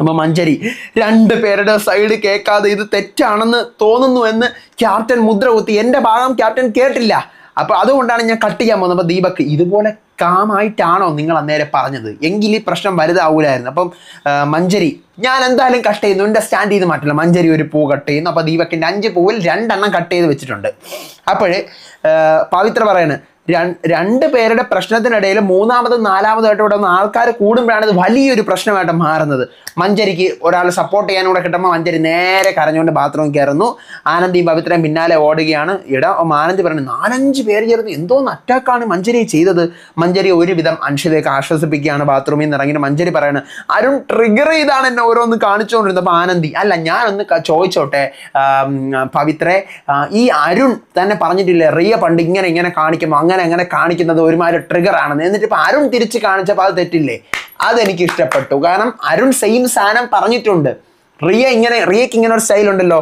[SPEAKER 1] അപ്പൊ മഞ്ചരി രണ്ട് പേരുടെ സൈഡ് കേൾക്കാതെ ഇത് തെറ്റാണെന്ന് തോന്നുന്നു എന്ന് ക്യാപ്റ്റൻ മുദ്ര കുത്തി എന്റെ ഭാഗം ക്യാപ്റ്റൻ കേട്ടില്ല അപ്പോൾ അതുകൊണ്ടാണ് ഞാൻ കട്ട് ചെയ്യാൻ പോകുന്നത് ദീപക് ഇതുപോലെ കാമായിട്ടാണോ നിങ്ങൾ അന്നേരം പറഞ്ഞത് എങ്കിൽ ഈ പ്രശ്നം വലുതാവൂലായിരുന്നു അപ്പം മഞ്ചരി ഞാൻ എന്തായാലും കട്ട് ചെയ്യുന്നു എൻ്റെ സ്റ്റാൻഡ് ചെയ്ത് മാറ്റില്ല മഞ്ചരി ഒരു പൂ കട്ട് ചെയ്യുന്നു അപ്പോൾ ദീപക്കിൻ്റെ അഞ്ച് പൂവിൽ രണ്ടെണ്ണം കട്ട് ചെയ്ത് വെച്ചിട്ടുണ്ട് അപ്പോൾ പവിത്ര പറയാണ് രണ്ട് പേരുടെ പ്രശ്നത്തിനിടയിൽ മൂന്നാമതും നാലാമതായിട്ട് ഇവിടെ ആൾക്കാർ കൂടുമ്പോഴാണ് ഇത് വലിയൊരു പ്രശ്നമായിട്ട് മാറുന്നത് മഞ്ചരിക്ക് ഒരാൾ സപ്പോർട്ട് ചെയ്യാനും കൂടെ കിട്ടുമ്പോൾ മഞ്ചരി നേരെ കരഞ്ഞുകൊണ്ട് ബാത്റൂമിൽ കയറുന്നു ആനന്ദിയും പവിത്രയും പിന്നാലെ ഓടുകയാണ് ഇട ആനന്ദി പറഞ്ഞു നാലഞ്ച് പേര് ചേർന്ന് എന്തോന്ന് അറ്റാക്കാണ് മഞ്ചരി ചെയ്തത് മഞ്ചരി ഒരുവിധം അൻഷിലേക്ക് ആശ്വസിപ്പിക്കുകയാണ് ബാത്റൂമിൽ നിന്ന് ഇറങ്ങി മഞ്ചരി പറയുന്നത് അരുൺ ട്രിഗർ ചെയ്താണ് എന്നെ ഓരോന്ന് കാണിച്ചുകൊണ്ടിരുന്നത് അപ്പോൾ ആനന്ദി അല്ല ഞാനൊന്ന് ചോദിച്ചോട്ടെ പവിത്രേ ഈ അരുൺ തന്നെ പറഞ്ഞിട്ടില്ലേ റിയ പണ്ട് ഇങ്ങനെ ഇങ്ങനെ കാണിക്കുമ്പോൾ അങ്ങനെ അങ്ങനെ അങ്ങനെ കാണിക്കുന്നത് ഒരുമാതിരി ട്രിഗർ ആണെന്ന് എന്നിട്ട് ഇപ്പം അരുൺ തിരിച്ച് കാണിച്ചപ്പോൾ അത് തെറ്റില്ലേ അതെനിക്ക് ഇഷ്ടപ്പെട്ടു കാരണം അരുൺ സെയിം സാധനം പറഞ്ഞിട്ടുണ്ട് റിയ ഇങ്ങനെ റിയക്ക് ഇങ്ങനെ ഒരു സ്റ്റൈൽ ഉണ്ടല്ലോ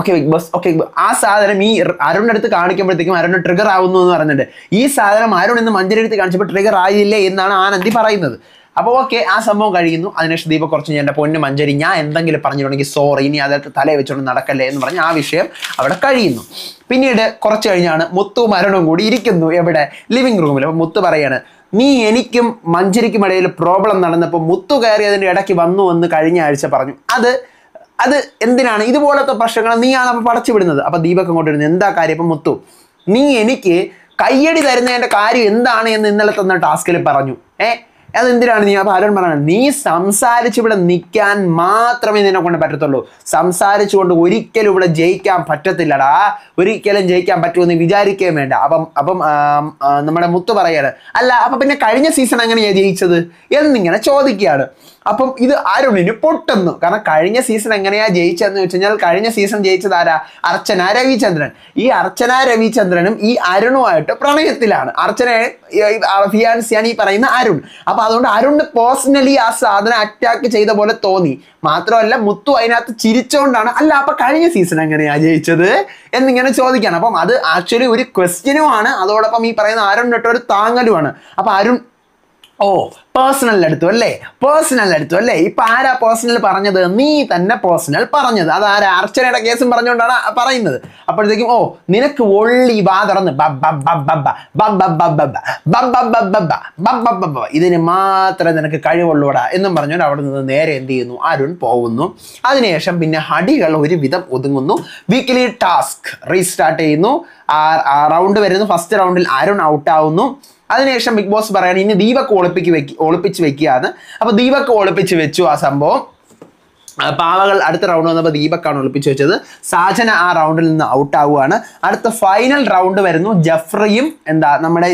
[SPEAKER 1] ഓക്കെ ബിഗ് ബോസ് ഓക്കെ ആ സാധനം ഈ അരുണിന്റെ അടുത്ത് കാണിക്കുമ്പോഴത്തേക്കും അരുണ് ട്രിഗർ ആവുന്നു എന്ന് പറഞ്ഞിട്ടുണ്ട് ഈ സാധനം അരുൺ ഇന്ന് മഞ്ചരി എടുത്ത് കാണിച്ചപ്പോൾ ട്രിഗർ ആയില്ലേ എന്നാണ് ആനന്ദി പറയുന്നത് അപ്പോൾ ഓക്കെ ആ സംഭവം കഴിയുന്നു അതിനുശേഷം ദീപ കുറച്ച് എൻ്റെ പൊന്നു മഞ്ചേരി ഞാൻ എന്തെങ്കിലും പറഞ്ഞിട്ടുണ്ടെങ്കിൽ സോറി ഇനി അതായത് തല വെച്ചുകൊണ്ട് നടക്കല്ലേ എന്ന് പറഞ്ഞ് ആ വിഷയം അവിടെ കഴിയുന്നു പിന്നീട് കുറച്ച് കഴിഞ്ഞാണ് മുത്തു മരണവും കൂടി ഇരിക്കുന്നു എവിടെ ലിവിംഗ് റൂമിൽ അപ്പോൾ മുത്തു പറയാണ് നീ എനിക്കും മഞ്ചരിക്കും ഇടയിൽ പ്രോബ്ലം നടന്നപ്പോൾ മുത്തു കയറിയതിൻ്റെ ഇടയ്ക്ക് വന്നു എന്ന് കഴിഞ്ഞ ആഴ്ച പറഞ്ഞു അത് അത് എന്തിനാണ് ഇതുപോലത്തെ പ്രശ്നങ്ങൾ നീയാണ് അപ്പോൾ പടച്ചു വിടുന്നത് അപ്പോൾ ദീപക് അങ്ങോട്ട് വരുന്നത് എന്താ കാര്യം ഇപ്പം മുത്തു നീ എനിക്ക് കയ്യടി തരുന്നതിൻ്റെ കാര്യം എന്താണ് എന്ന് ഇന്നലെ തന്ന ടാസ്കിൽ പറഞ്ഞു ഏഹ് അതെന്തിനാണ് നീ അപ്പോൾ ആരോടും പറഞ്ഞത് നീ സംസാരിച്ച് ഇവിടെ നിൽക്കാൻ മാത്രമേ നിന്നെ കൊണ്ട് പറ്റത്തുള്ളൂ സംസാരിച്ചുകൊണ്ട് ഒരിക്കലും ഇവിടെ ജയിക്കാൻ പറ്റത്തില്ലടാ ഒരിക്കലും ജയിക്കാൻ പറ്റുമെന്ന് വിചാരിക്കുകയും വേണ്ട അപ്പം അപ്പം നമ്മുടെ മുത്ത് പറയാണ് അല്ല അപ്പം പിന്നെ കഴിഞ്ഞ സീസൺ എങ്ങനെയാണ് ജയിച്ചത് എന്നിങ്ങനെ ചോദിക്കുകയാണ് അപ്പം ഇത് അരുണിന് പൊട്ടുന്നു കാരണം കഴിഞ്ഞ സീസൺ എങ്ങനെയാ ജയിച്ചതെന്ന് വെച്ച് കഴിഞ്ഞാൽ കഴിഞ്ഞ സീസൺ ജയിച്ചത് ആരാ അർച്ചന രവിചന്ദ്രൻ ഈ അർച്ചന രവിചന്ദ്രനും ഈ അരുണുമായിട്ട് പ്രണയത്തിലാണ് അർച്ചന ഫിയാൻസിയാണ് ഈ പറയുന്ന അരുൺ അപ്പൊ അപ്പൊ അതുകൊണ്ട് അരുൺ പേഴ്സണലി ആ സാധനം അറ്റാക്ക് ചെയ്ത പോലെ തോന്നി മാത്രമല്ല മുത്തു അതിനകത്ത് ചിരിച്ചോണ്ടാണ് അല്ല അപ്പൊ കഴിഞ്ഞ സീസൺ എങ്ങനെയാ ജയിച്ചത് എന്നിങ്ങനെ ചോദിക്കാണ് അപ്പം അത് ആക്ച്വലി ഒരു ക്വസ്റ്റ്യനുമാണ് അതോടൊപ്പം ഈ പറയുന്ന അരുൺ ഇട്ട ഒരു താങ്ങലുമാണ് അപ്പൊ അരുൺ ഓ പേഴ്സണലിൽ എടുത്തു അല്ലേ പേഴ്സണലിൽ എടുത്തു അല്ലേ ഇപ്പൊ ആരാ പേഴ്സണൽ പറഞ്ഞത് നീ തന്നെ പേഴ്സണൽ പറഞ്ഞത് അത് ആരാ അർച്ചനയുടെ കേസും പറഞ്ഞുകൊണ്ടാണ് പറയുന്നത് അപ്പോഴത്തേക്കും ഓ നിനക്ക് ഒള്ളി വാതറന്ന് ഇതിന് മാത്രമേ നിനക്ക് കഴിവുള്ളൂടാ എന്നും പറഞ്ഞുകൊണ്ട് അവിടെ നിന്ന് നേരെ എന്ത് ചെയ്യുന്നു അരുൺ പോകുന്നു അതിനുശേഷം പിന്നെ ഹടികൾ ഒരുവിധം ഒതുങ്ങുന്നു വീക്കിലി ടാസ്ക് റീസ്റ്റാർട്ട് ചെയ്യുന്നു റൗണ്ട് വരുന്നു ഫസ്റ്റ് റൗണ്ടിൽ അരുൺ ഔട്ടാവുന്നു അതിനുശേഷം ബിഗ് ബോസ് പറയാണ് ഇനി ദീപക് ഒളിപ്പിക്ക് വെക്കി ഒളിപ്പിച്ച് വെക്കുകയാണ് അപ്പോൾ ദീപക് ഒളിപ്പിച്ച് വെച്ചു ആ സംഭവം പാവകൾ അടുത്ത റൗണ്ട് വന്നപ്പോൾ ദീപക്കാണ് ഒളിപ്പിച്ച് വെച്ചത് സാജന ആ റൗണ്ടിൽ നിന്ന് ഔട്ട് ആവുകയാണ് അടുത്ത ഫൈനൽ റൗണ്ട് വരുന്നു ജഫ്രിയും എന്താ നമ്മുടെ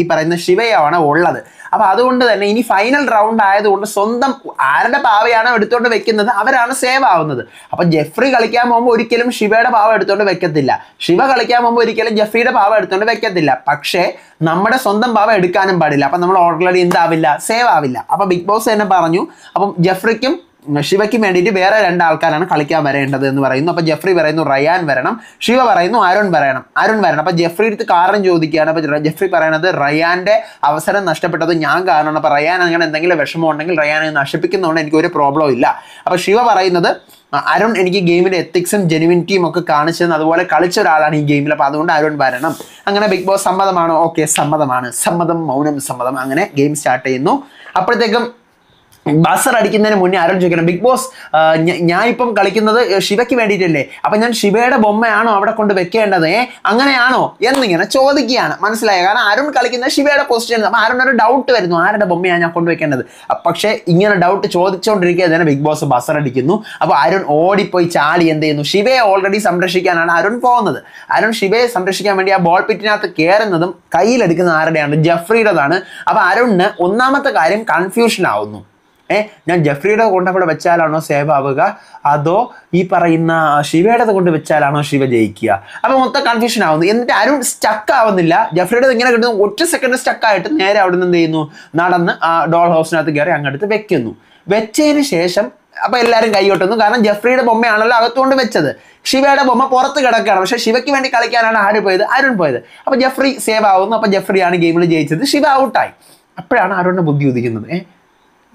[SPEAKER 1] ഈ പറയുന്ന ശിവയാണ് ഉള്ളത് അപ്പൊ അതുകൊണ്ട് തന്നെ ഇനി ഫൈനൽ റൗണ്ട് ആയതുകൊണ്ട് സ്വന്തം ആരുടെ പാവയാണോ എടുത്തോണ്ട് വെക്കുന്നത് അവരാണ് സേവ് ആവുന്നത് അപ്പൊ ജെഫ്രി കളിക്കാൻ പോകുമ്പോൾ ഒരിക്കലും ശിവയുടെ പാവ എടുത്തോണ്ട് വെക്കത്തില്ല ശിവ കളിക്കാൻ പോകുമ്പോൾ ഒരിക്കലും ജെഫ്രിയുടെ പാവ എടുത്തോണ്ട് വെക്കത്തില്ല പക്ഷേ നമ്മുടെ സ്വന്തം പാവ എടുക്കാനും പാടില്ല അപ്പൊ നമ്മൾ ഓൾറെഡി എന്താവില്ല സേവ് ആവില്ല അപ്പൊ ബിഗ് ബോസ് തന്നെ പറഞ്ഞു അപ്പം ജെഫ്രിക്കും ശിവയ്ക്ക് വേണ്ടിയിട്ട് വേറെ രണ്ടാൾക്കാരാണ് കളിക്കാൻ വരേണ്ടത് എന്ന് പറയുന്നു അപ്പോൾ ജെഫ്രി പറയുന്നു റയാൻ വരണം ശിവ പറയുന്നു അരുൺ വരണം അരുൺ വരണം അപ്പോൾ ജെഫ്രി എടുത്ത് കാരണം ചോദിക്കുകയാണ് അപ്പോൾ ജെഫ്രി പറയണത് റയാന്റെ അവസരം നഷ്ടപ്പെട്ടത് ഞാൻ കാരണമാണ് അപ്പോൾ റയാൻ അങ്ങനെ എന്തെങ്കിലും വിഷമം ഉണ്ടെങ്കിൽ റയാനെ നശിപ്പിക്കുന്നതുകൊണ്ട് എനിക്ക് ഒരു പ്രോബ്ലം ഇല്ല അപ്പോൾ ശിവ പറയുന്നത് അരുൺ എനിക്ക് ഗെയിമിന്റെ എത്തിക്സും ജെനുവിനിറ്റിയും ഒക്കെ കാണിച്ചത് അതുപോലെ കളിച്ച ഒരാളാണ് ഈ ഗെയിമിൽ അപ്പോൾ അതുകൊണ്ട് അരുൺ വരണം അങ്ങനെ ബിഗ് ബോസ് സമ്മതമാണോ ഓക്കെ സമ്മതമാണ് സമ്മതം മൗനം സമ്മതം അങ്ങനെ ഗെയിം സ്റ്റാർട്ട് ചെയ്യുന്നു അപ്പോഴത്തേക്കും ബസർ അടിക്കുന്നതിന് മുന്നേ ആരോട് ചോദിക്കണം ബിഗ് ബോസ് ഞാൻ ഇപ്പം കളിക്കുന്നത് ശിവയ്ക്ക് വേണ്ടിയിട്ടല്ലേ അപ്പം ഞാൻ ശിവയുടെ ബൊമ്മയാണോ അവിടെ കൊണ്ട് വെക്കേണ്ടത് അങ്ങനെയാണോ എന്നിങ്ങനെ ചോദിക്കുകയാണ് മനസ്സിലായോ കാരണം അരുൺ കളിക്കുന്നത് ശിവയുടെ പൊസിഷൻ അപ്പം അരുൺ ഒരു ഡൗട്ട് വരുന്നു ആരുടെ ബൊമ്മയാണ് ഞാൻ കൊണ്ടുവെക്കേണ്ടത് പക്ഷേ ഇങ്ങനെ ഡൗട്ട് ചോദിച്ചുകൊണ്ടിരിക്കുക തന്നെ ബിഗ് ബോസ് ബസർ അടിക്കുന്നു അപ്പോൾ അരുൺ ഓടിപ്പോയി ചാടി എന്ത് ചെയ്യുന്നു ശിവയെ ഓൾറെഡി സംരക്ഷിക്കാനാണ് അരുൺ പോകുന്നത് അരുൺ ശിവയെ സംരക്ഷിക്കാൻ വേണ്ടി ആ ബോൾ പിറ്റിനകത്ത് കയറുന്നതും കയ്യിലെടുക്കുന്ന ആരുടെയാണ് ജഫ്രിയുടേതാണ് അപ്പോൾ അരുണിന് ഒന്നാമത്തെ കാര്യം കൺഫ്യൂഷൻ ആവുന്നു ഏ ഞാൻ ജഫ്രിയുടെ കൊണ്ട് അവിടെ വെച്ചാലാണോ സേവ് ആവുക അതോ ഈ പറയുന്ന ശിവയുടെ കൊണ്ട് വെച്ചാലാണോ ശിവ ജയിക്കുക അപ്പൊ മൊത്തം കൺഫ്യൂഷൻ ആവുന്നു എന്നിട്ട് ആരും സ്റ്റക്ക് ആവുന്നില്ല ജഫ്രിയുടെ ഇങ്ങനെ കിട്ടുന്നു ഒറ്റ സെക്കൻഡ് സ്റ്റക്കായിട്ട് നേരെ അവിടെ നിന്ന് എന്ത് ചെയ്യുന്നു നടന്ന് ആ ഡോൾ ഹൗസിനകത്ത് കയറി അങ്ങോട്ട് വെക്കുന്നു വെച്ചതിന് ശേഷം അപ്പൊ എല്ലാവരും കൈകൊട്ടുന്നു കാരണം ജഫ്രിയുടെ ബൊമ്മയാണല്ലോ അകത്തുകൊണ്ട് വെച്ചത് ശിവയുടെ ബൊമ്മ പുറത്ത് കിടക്കുകയാണ് പക്ഷേ ശിവയ്ക്ക് വേണ്ടി കളിക്കാനാണ് ആര് പോയത് അരുൺ പോയത് അപ്പൊ ജഫ്രി സേവ് ആവുന്നു അപ്പൊ ജഫ്രിയാണ് ഗെയിമിൽ ജയിച്ചത് ശിവ ഔട്ടായി അപ്പോഴാണ് അരുണിന്റെ ബുദ്ധി ഉദിക്കുന്നത് ഏഹ്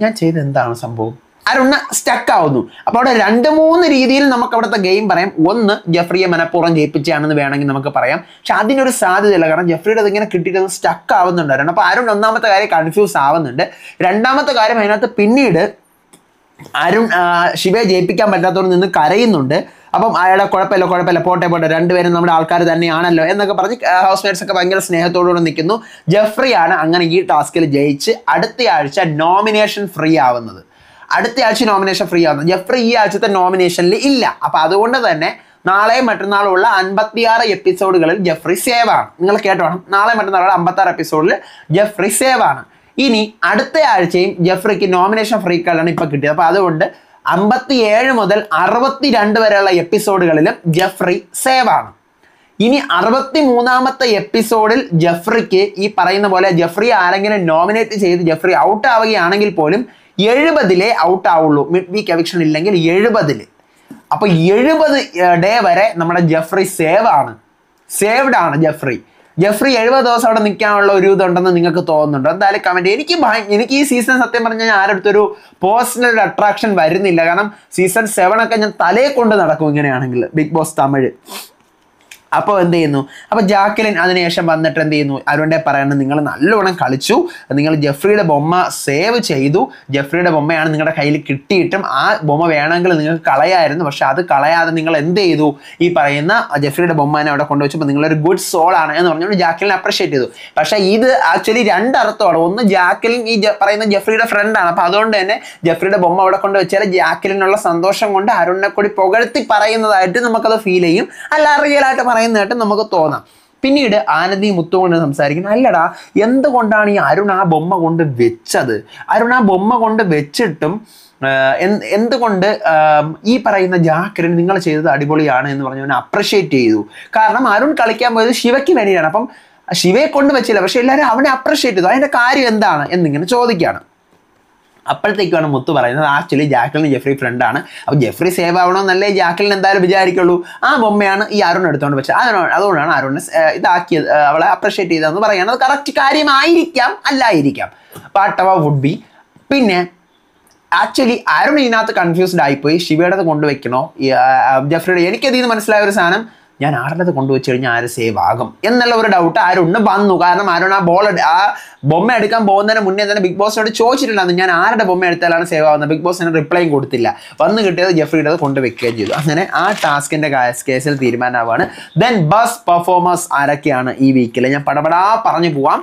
[SPEAKER 1] ഞാൻ ചെയ്ത എന്താണ് സംഭവം അരുണ സ്റ്റക്ക് ആവുന്നു അപ്പോൾ അവിടെ രണ്ട് മൂന്ന് രീതിയിൽ നമുക്ക് അവിടുത്തെ ഗെയിം പറയാം ഒന്ന് ജഫ്രിയെ മനഃപൂർവ്വം ജയിപ്പിച്ചാണെന്ന് വേണമെങ്കിൽ നമുക്ക് പറയാം പക്ഷെ അതിനൊരു സാധ്യതയില്ല കാരണം ജഫ്രിയുടെ ഇങ്ങനെ കിട്ടിയിട്ട് സ്റ്റക്ക് ആവുന്നുണ്ട് അരുൺ അപ്പോൾ അരുൺ ഒന്നാമത്തെ കാര്യം കൺഫ്യൂസ് ആവുന്നുണ്ട് രണ്ടാമത്തെ കാര്യം അതിനകത്ത് പിന്നീട് അരുൺ ശിവയെ ജയിപ്പിക്കാൻ പറ്റാത്തവർ നിന്ന് കരയുന്നുണ്ട് അപ്പം അയാളെ കുഴപ്പമില്ല കുഴപ്പമില്ല പോട്ടെ പോട്ടെ രണ്ടുപേരും നമ്മുടെ ആൾക്കാർ തന്നെയാണല്ലോ എന്നൊക്കെ പറഞ്ഞ് ഹൗസ്മേറ്റ്സ് ഒക്കെ ഭയങ്കര സ്നേഹത്തോടുകൂടെ നിൽക്കുന്നു ജെഫ്രി ആണ് അങ്ങനെ ഈ ടാസ്കിൽ ജയിച്ച് അടുത്ത ആഴ്ച നോമിനേഷൻ ഫ്രീ ആവുന്നത് അടുത്ത ആഴ്ച നോമിനേഷൻ ഫ്രീ ആവുന്നത് ജെഫ്രി ഈ ആഴ്ചത്തെ നോമിനേഷനിൽ ഇല്ല അപ്പം അതുകൊണ്ട് തന്നെ നാളെ മറ്റന്നാളുള്ള അൻപത്തിയാറ് എപ്പിസോഡുകളിൽ ജെഫ്രി സേവാണ് നിങ്ങൾ കേട്ടോണം നാളെ മറ്റന്നാളുള്ള അമ്പത്താറ് എപ്പിസോഡിൽ ജെഫ്രി സേവാണ് ഇനി അടുത്ത ആഴ്ചയും ജഫ്രിക്ക് നോമിനേഷൻ ഫ്രീ കാർഡാണ് ഇപ്പോൾ കിട്ടിയത് അപ്പോൾ അതുകൊണ്ട് അമ്പത്തിയേഴ് മുതൽ അറുപത്തിരണ്ട് വരെയുള്ള എപ്പിസോഡുകളിലും ജഫ്രി സേവ് ആണ് ഇനി അറുപത്തി മൂന്നാമത്തെ എപ്പിസോഡിൽ ജഫ്രിക്ക് ഈ പറയുന്ന പോലെ ജഫ്രി ആരെങ്കിലും നോമിനേറ്റ് ചെയ്ത് ജഫ്രി ഔട്ട് ആവുകയാണെങ്കിൽ പോലും എഴുപതിലെ ഔട്ട് ആവുള്ളൂ മിഡ് വീക്ക് എവിക്ഷൻ ഇല്ലെങ്കിൽ എഴുപതിൽ അപ്പോൾ എഴുപത് ഡേ വരെ നമ്മുടെ ജഫ്രി സേവ് ആണ് സേവ്ഡ് ആണ് ജഫ്രി ജെഫ്രി എഴുപത് ദിവസം അവിടെ നിൽക്കാനുള്ള ഒരു ഇതുണ്ടെന്ന് നിങ്ങൾക്ക് തോന്നുന്നുണ്ടോ എന്തായാലും കമൻറ്റ് എനിക്ക് എനിക്ക് ഈ സീസൺ സത്യം പറഞ്ഞാൽ ഞാൻ ആരടുത്തൊരു പേഴ്സണൽ ഒരു അട്രാക്ഷൻ വരുന്നില്ല കാരണം സീസൺ സെവൻ ഒക്കെ ഞാൻ തലയെ കൊണ്ട് നടക്കും ഇങ്ങനെയാണെങ്കിൽ ബിഗ് ബോസ് തമിഴ് അപ്പോൾ എന്ത് ചെയ്യുന്നു അപ്പോൾ ജാക്കലിൻ അതിനുശേഷം വന്നിട്ട് എന്ത് ചെയ്യുന്നു അരുണ്ടെ പറയുന്നത് നിങ്ങൾ നല്ലോണം കളിച്ചു നിങ്ങൾ ജഫ്രിയുടെ ബൊമ്മ സേവ് ചെയ്തു ജഫ്രിയുടെ ബൊമ്മയാണ് നിങ്ങളുടെ കയ്യിൽ കിട്ടിയിട്ടും ആ ബൊമ്മ വേണമെങ്കിൽ നിങ്ങൾക്ക് കളയായിരുന്നു പക്ഷെ അത് കളയാതെ നിങ്ങൾ എന്ത് ചെയ്തു ഈ പറയുന്ന ജഫ്രിയുടെ ബൊമ്മനെ അവിടെ കൊണ്ടുവച്ചപ്പോൾ നിങ്ങളൊരു ഗുഡ് സോൾ ആണ് എന്ന് പറഞ്ഞുകൊണ്ട് ജാക്കലിനെ അപ്രിഷിയേറ്റ് ചെയ്തു പക്ഷേ ഇത് ആക്ച്വലി രണ്ടർത്ഥമാണ് ഒന്ന് ജാക്കലിൻ ഈ പറയുന്ന ജഫ്രിയുടെ ഫ്രണ്ടാണ് അപ്പോൾ അതുകൊണ്ട് തന്നെ ജഫ്രിയുടെ ബൊമ്മ അവിടെ കൊണ്ടുവച്ചാൽ ജാക്കലിനുള്ള സന്തോഷം കൊണ്ട് അരുണിനെ കൂടി പുകഴ്ത്തി പറയുന്നതായിട്ട് നമുക്കത് ഫീൽ ചെയ്യും അല്ല റിയൽ ആയിട്ട് പറയുന്നതായിട്ട് നമുക്ക് തോന്നാം പിന്നീട് ആനന്ദി മുത്തുകൊണ്ട് സംസാരിക്കുന്നു അല്ലടാ എന്തുകൊണ്ടാണ് ഈ അരുൺ ആ ബൊമ്മ കൊണ്ട് വെച്ചത് അരുൺ ആ ബൊമ്മ കൊണ്ട് വെച്ചിട്ടും എന്തുകൊണ്ട് ഈ പറയുന്ന ജാക്കരൻ നിങ്ങൾ ചെയ്തത് അടിപൊളിയാണ് എന്ന് പറഞ്ഞവനെ അപ്രിഷ്യേറ്റ് ചെയ്തു കാരണം അരുൺ കളിക്കാൻ പോയത് ശിവയ്ക്ക് വേണ്ടിയാണ് അപ്പം ശിവയെ കൊണ്ട് വെച്ചില്ല പക്ഷെ എല്ലാവരും അവനെ അപ്രിഷ്യേറ്റ് ചെയ്തു അതിൻ്റെ കാര്യം എന്താണ് എന്നിങ്ങനെ ചോദിക്കുകയാണ് അപ്പോഴത്തേക്കാണ് മുത്തു പറയുന്നത് ആക്ച്വലി ജാക്കലിന് ജെഫ്രി ഫ്രണ്ട് ആണ് അപ്പോൾ ജെഫ്രി സേവ് ആവണമെന്നല്ലേ ജാക്കലിന് എന്തായാലും വിചാരിക്കുള്ളൂ ആ ബൊമ്മയാണ് ഈ അരുൺ എടുത്തോണ്ട് പക്ഷെ അതിനാണ് അതുകൊണ്ടാണ് അരുണിനെ ഇതാക്കിയത് അവളെ അപ്രിഷ്യേറ്റ് ചെയ്തതെന്ന് പറയുന്നത് കറക്റ്റ് കാര്യമായിരിക്കാം അല്ലായിരിക്കാം പാട്ടവ വുഡ് ബി പിന്നെ ആക്ച്വലി അരുൺ ഇതിനകത്ത് കൺഫ്യൂസ്ഡ് ആയിപ്പോയി ശിവയുടെ കൊണ്ടുവയ്ക്കണോ ജെഫ്രിയുടെ എനിക്കതിൽ മനസ്സിലായ ഒരു സാധനം ഞാൻ ആരുടെ കൊണ്ടുവച്ച് കഴിഞ്ഞാൽ ആര് സേവ് ആകും എന്നുള്ള ഒരു ഡൗട്ട് ആരുണ്ട് വന്നു കാരണം അരുൺ ആ ബോൾ ആ ബൊമ്മ എടുക്കാൻ പോകുന്നതിന് മുന്നേ തന്നെ ബിഗ് ബോസിനോട് ചോദിച്ചിട്ടുണ്ടായിരുന്നു ഞാൻ ആരുടെ ബൊമ്മ എടുത്താലാണ് സേവ് ആവുന്നത് ബിഗ് ബോസിന് റിപ്ലൈയും കൊടുത്തില്ല വന്ന് കിട്ടിയത് ജെഫ്രിയുടെ കൊണ്ടുവെക്കുകയും ചെയ്തു അങ്ങനെ ആ ടാസ്കിൻ്റെ കേസിൽ തീരുമാനമാവാണ് ദെൻ ബസ് പെർഫോമേഴ്സ് ആരൊക്കെയാണ് ഈ വീക്കിൽ ഞാൻ പടപടാ പറഞ്ഞു പോവാം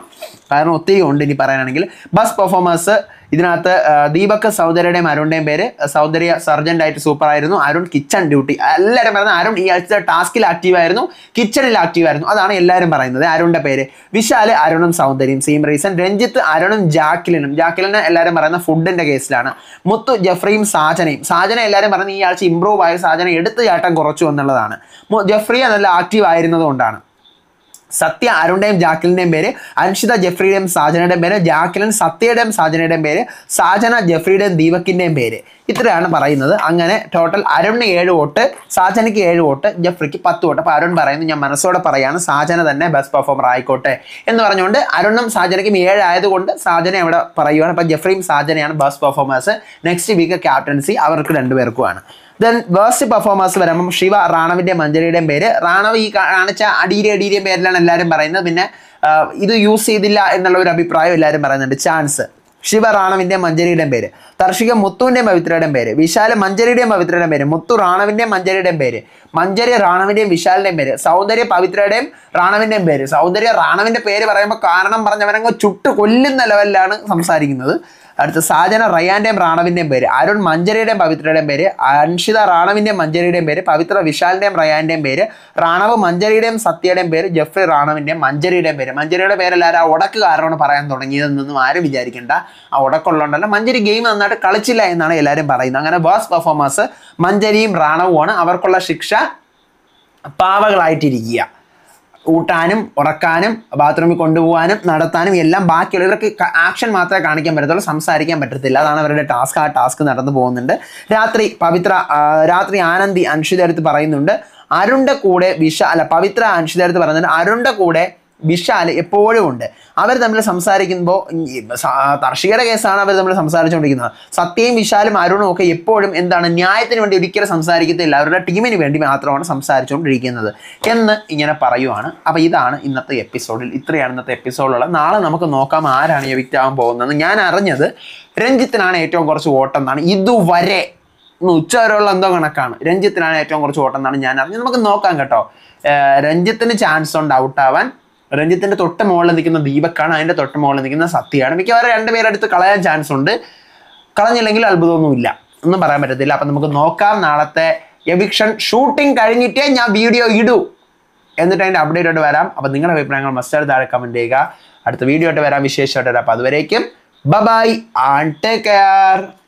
[SPEAKER 1] കാരണം ഒത്തിരി ഉണ്ട് ഇനി പറയാനാണെങ്കിൽ ബസ് പെർഫോമേഴ്സ് ഇതിനകത്ത് ദീപക് സൗന്ദര്യയുടെയും അരുണിന്റെയും പേര് സൗന്ദര്യ സർജന്റ് ആയിട്ട് സൂപ്പർ ആയിരുന്നു അരുൺ കിച്ചൺ ഡ്യൂട്ടി എല്ലാവരും പറയുന്നത് അരുൺ ഈ ആഴ്ച ടാസ്കിൽ ആക്റ്റീവ് ആയിരുന്നു കിച്ചണിൽ ആക്റ്റീവ് ആയിരുന്നു അതാണ് എല്ലാവരും പറയുന്നത് അരുണിന്റെ പേര് വിശാൽ അരുണും സൗന്ദര്യം സെയിം റീസൺ രഞ്ജിത്ത് അരുണും ജാക്കിലിനും ജാക്കിലിന് എല്ലാവരും പറയുന്ന ഫുഡിന്റെ കേസിലാണ് മുത്തു ജഫ്രിയും സാജനയും സാജന എല്ലാവരും പറയുന്നത് ഈ ആഴ്ച ഇമ്പ്രൂവ് ആയ സാജന എടുത്ത് ചാട്ടം കുറച്ചു എന്നുള്ളതാണ് ജഫ്രിയ നല്ല ആക്റ്റീവ് ആയിരുന്നതുകൊണ്ടാണ് സത്യ അരുണിന്റെയും ജാക്കിലിൻ്റെയും പേര് അൻഷിത ജെഫ്രിയുടെയും സാജനയുടെയും പേര് ജാക്കിലിൻ സത്യയുടെയും സാജനയുടെയും പേര് സാജന ജെഫ്രിയുടെയും ദീപക്കിന്റെയും പേര് ഇത്രയാണ് പറയുന്നത് അങ്ങനെ ടോട്ടൽ അരുണിന് ഏഴ് വോട്ട് സാജനയ്ക്ക് ഏഴ് വോട്ട് ജെഫ്രിക്ക് പത്ത് വോട്ട് അപ്പോൾ അരുൺ പറയുന്നു ഞാൻ മനസ്സോടെ പറയാണ് സാജന തന്നെ ബെസ്റ്റ് പെർഫോമർ ആയിക്കോട്ടെ എന്ന് പറഞ്ഞുകൊണ്ട് അരുണും സാജനയ്ക്കും ഏഴായതുകൊണ്ട് സാജന അവിടെ പറയുവാണ് അപ്പോൾ ജെഫ്രിയും സാജനയാണ് best performers next week captaincy അവർക്ക് രണ്ടുപേർക്കുമാണ് ദെൻ വേസ്റ്റ് പെർഫോമേഴ്സ് വരുമ്പം ശിവ റാണവിൻ്റെ മഞ്ജരിയുടെയും പേര് റാണവ് ഈ കാണിച്ച അടിയിലെ അടിയിലെയും പേരിലാണ് എല്ലാവരും പറയുന്നത് പിന്നെ ഇത് യൂസ് ചെയ്തില്ല എന്നുള്ള ഒരു അഭിപ്രായം എല്ലാവരും പറയുന്നുണ്ട് ചാൻസ് ശിവ റാണവിൻ്റെ മഞ്ജരിയുടെയും പേര് തർഷിക മുത്തുവിൻ്റെയും പവിത്രയുടെയും പേര് വിശാല മഞ്ജരിയുടെയും പവിത്രയുടെയും പേര് മുത്തു റാണവിൻ്റെയും മഞ്ജരിയുടെയും പേര് മഞ്ജരി റാണവിൻ്റെയും വിശാലിൻ്റെയും പേര് സൗന്ദര്യ പവിത്രയുടെയും റാണവിൻ്റെയും പേര് സൗന്ദര്യ റാണവിൻ്റെ പേര് പറയുമ്പോൾ കാരണം പറഞ്ഞവരങ്ങ് ചുട്ട് കൊല്ലുന്ന ലെവലിലാണ് സംസാരിക്കുന്നത് അടുത്ത സാജന റയാന്റെയും റാണവിന്റെയും പേര് അരുൺ മഞ്ചരയുടെയും പവിത്രയുടെയും പേര് അൻഷിത റാണവിന്റെയും മഞ്ചരിയുടെയും പേര് പവിത്ര വിശാലിന്റെയും റയാന്റെയും പേര് റാണവ് മഞ്ചരിയുടെയും സത്യയുടെയും പേര് ജെഫ്രി റാണവിന്റെ മഞ്ചരിയുടെയും പേര് മഞ്ചരിയുടെ പേരെല്ലാവരും ആ ഉടക്ക് കാരണമാണ് പറയാൻ തുടങ്ങിയതെന്നൊന്നും ആരും വിചാരിക്കേണ്ട ആ ഉടക്കുള്ളതുകൊണ്ടല്ല മഞ്ചരി ഗെയിം നന്നായിട്ട് കളിച്ചില്ല എന്നാണ് എല്ലാവരും പറയുന്നത് അങ്ങനെ ബോസ് പെർഫോമൻസ് മഞ്ചരിയും റാണവുമാണ് അവർക്കുള്ള ശിക്ഷ പാവകളായിട്ടിരിക്കുക കൂട്ടാനും ഉറക്കാനും ബാത്റൂമിൽ കൊണ്ടുപോകാനും നടത്താനും എല്ലാം ബാക്കിയുള്ള ഇവർക്ക് ആക്ഷൻ മാത്രമേ കാണിക്കാൻ പറ്റത്തുള്ളൂ സംസാരിക്കാൻ പറ്റത്തില്ല അതാണ് അവരുടെ ടാസ്ക് ആ ടാസ്ക് നടന്നു പോകുന്നുണ്ട് രാത്രി പവിത്ര രാത്രി ആനന്ദി അനുഷിതരത്ത് പറയുന്നുണ്ട് അരുണ്ട കൂടെ വിശ അല്ല പവിത്ര അനുഷിതരത്ത് പറയുന്നുണ്ട് അരുണ്ട കൂടെ വിശാൽ എപ്പോഴും ഉണ്ട് അവർ തമ്മിൽ സംസാരിക്കുമ്പോൾ തർഷികയുടെ കേസാണ് അവർ തമ്മിൽ സംസാരിച്ചുകൊണ്ടിരിക്കുന്നത് സത്യയും വിശാലും അരുണും ഒക്കെ എപ്പോഴും എന്താണ് ന്യായത്തിന് വേണ്ടി ഒരിക്കലും സംസാരിക്കത്തില്ല അവരുടെ ടീമിന് വേണ്ടി മാത്രമാണ് സംസാരിച്ചുകൊണ്ടിരിക്കുന്നത് എന്ന് ഇങ്ങനെ പറയുവാണ് അപ്പോൾ ഇതാണ് ഇന്നത്തെ എപ്പിസോഡിൽ ഇത്രയാണ് ഇന്നത്തെ എപ്പിസോഡുള്ളത് നാളെ നമുക്ക് നോക്കാം ആരാണ് ഈ വ്യക്തിയാവാൻ പോകുന്നത് ഞാൻ അറിഞ്ഞത് രഞ്ജിത്തിനാണ് ഏറ്റവും കുറച്ച് വോട്ടെന്നാണ് ഇതുവരെ ഉച്ച വരെയുള്ള എന്തോ കണക്കാണ് രഞ്ജിത്തിനാണ് ഏറ്റവും കുറച്ച് വോട്ടെന്നാണ് ഞാൻ അറിഞ്ഞത് നമുക്ക് നോക്കാം കേട്ടോ രഞ്ജിത്തിന് ചാൻസ് ഉണ്ട് ഔട്ടാവാൻ രഞ്ജിത്തിന്റെ തൊട്ട് മുകളിൽ നിൽക്കുന്ന ദീപക്കാണ് അതിന്റെ തൊട്ട് മുകളിൽ നിൽക്കുന്ന സത്യയാണ് മിക്കവാറും രണ്ടുപേരെ അടുത്ത് കളയാൻ ചാൻസ് ഉണ്ട് കളഞ്ഞില്ലെങ്കിൽ അത്ഭുതമൊന്നുമില്ല ഒന്നും പറയാൻ പറ്റത്തില്ല അപ്പൊ നമുക്ക് നോക്കാം നാളത്തെ എവിക്ഷൻ ഷൂട്ടിംഗ് കഴിഞ്ഞിട്ടേ ഞാൻ വീഡിയോ ഇടൂ എന്നിട്ട് അതിന്റെ അപ്ഡേറ്റ് ആയിട്ട് വരാം അപ്പൊ നിങ്ങളുടെ അഭിപ്രായങ്ങൾ മസ്റ്റായിട്ട് താഴെ കമന്റ് ചെയ്യുക അടുത്ത വീഡിയോ ആയിട്ട് വരാം വിശേഷമായിട്ട് വരാം അപ്പൊ അതുവരേക്കും ബൈ ആൺ ടേക്ക് കെയർ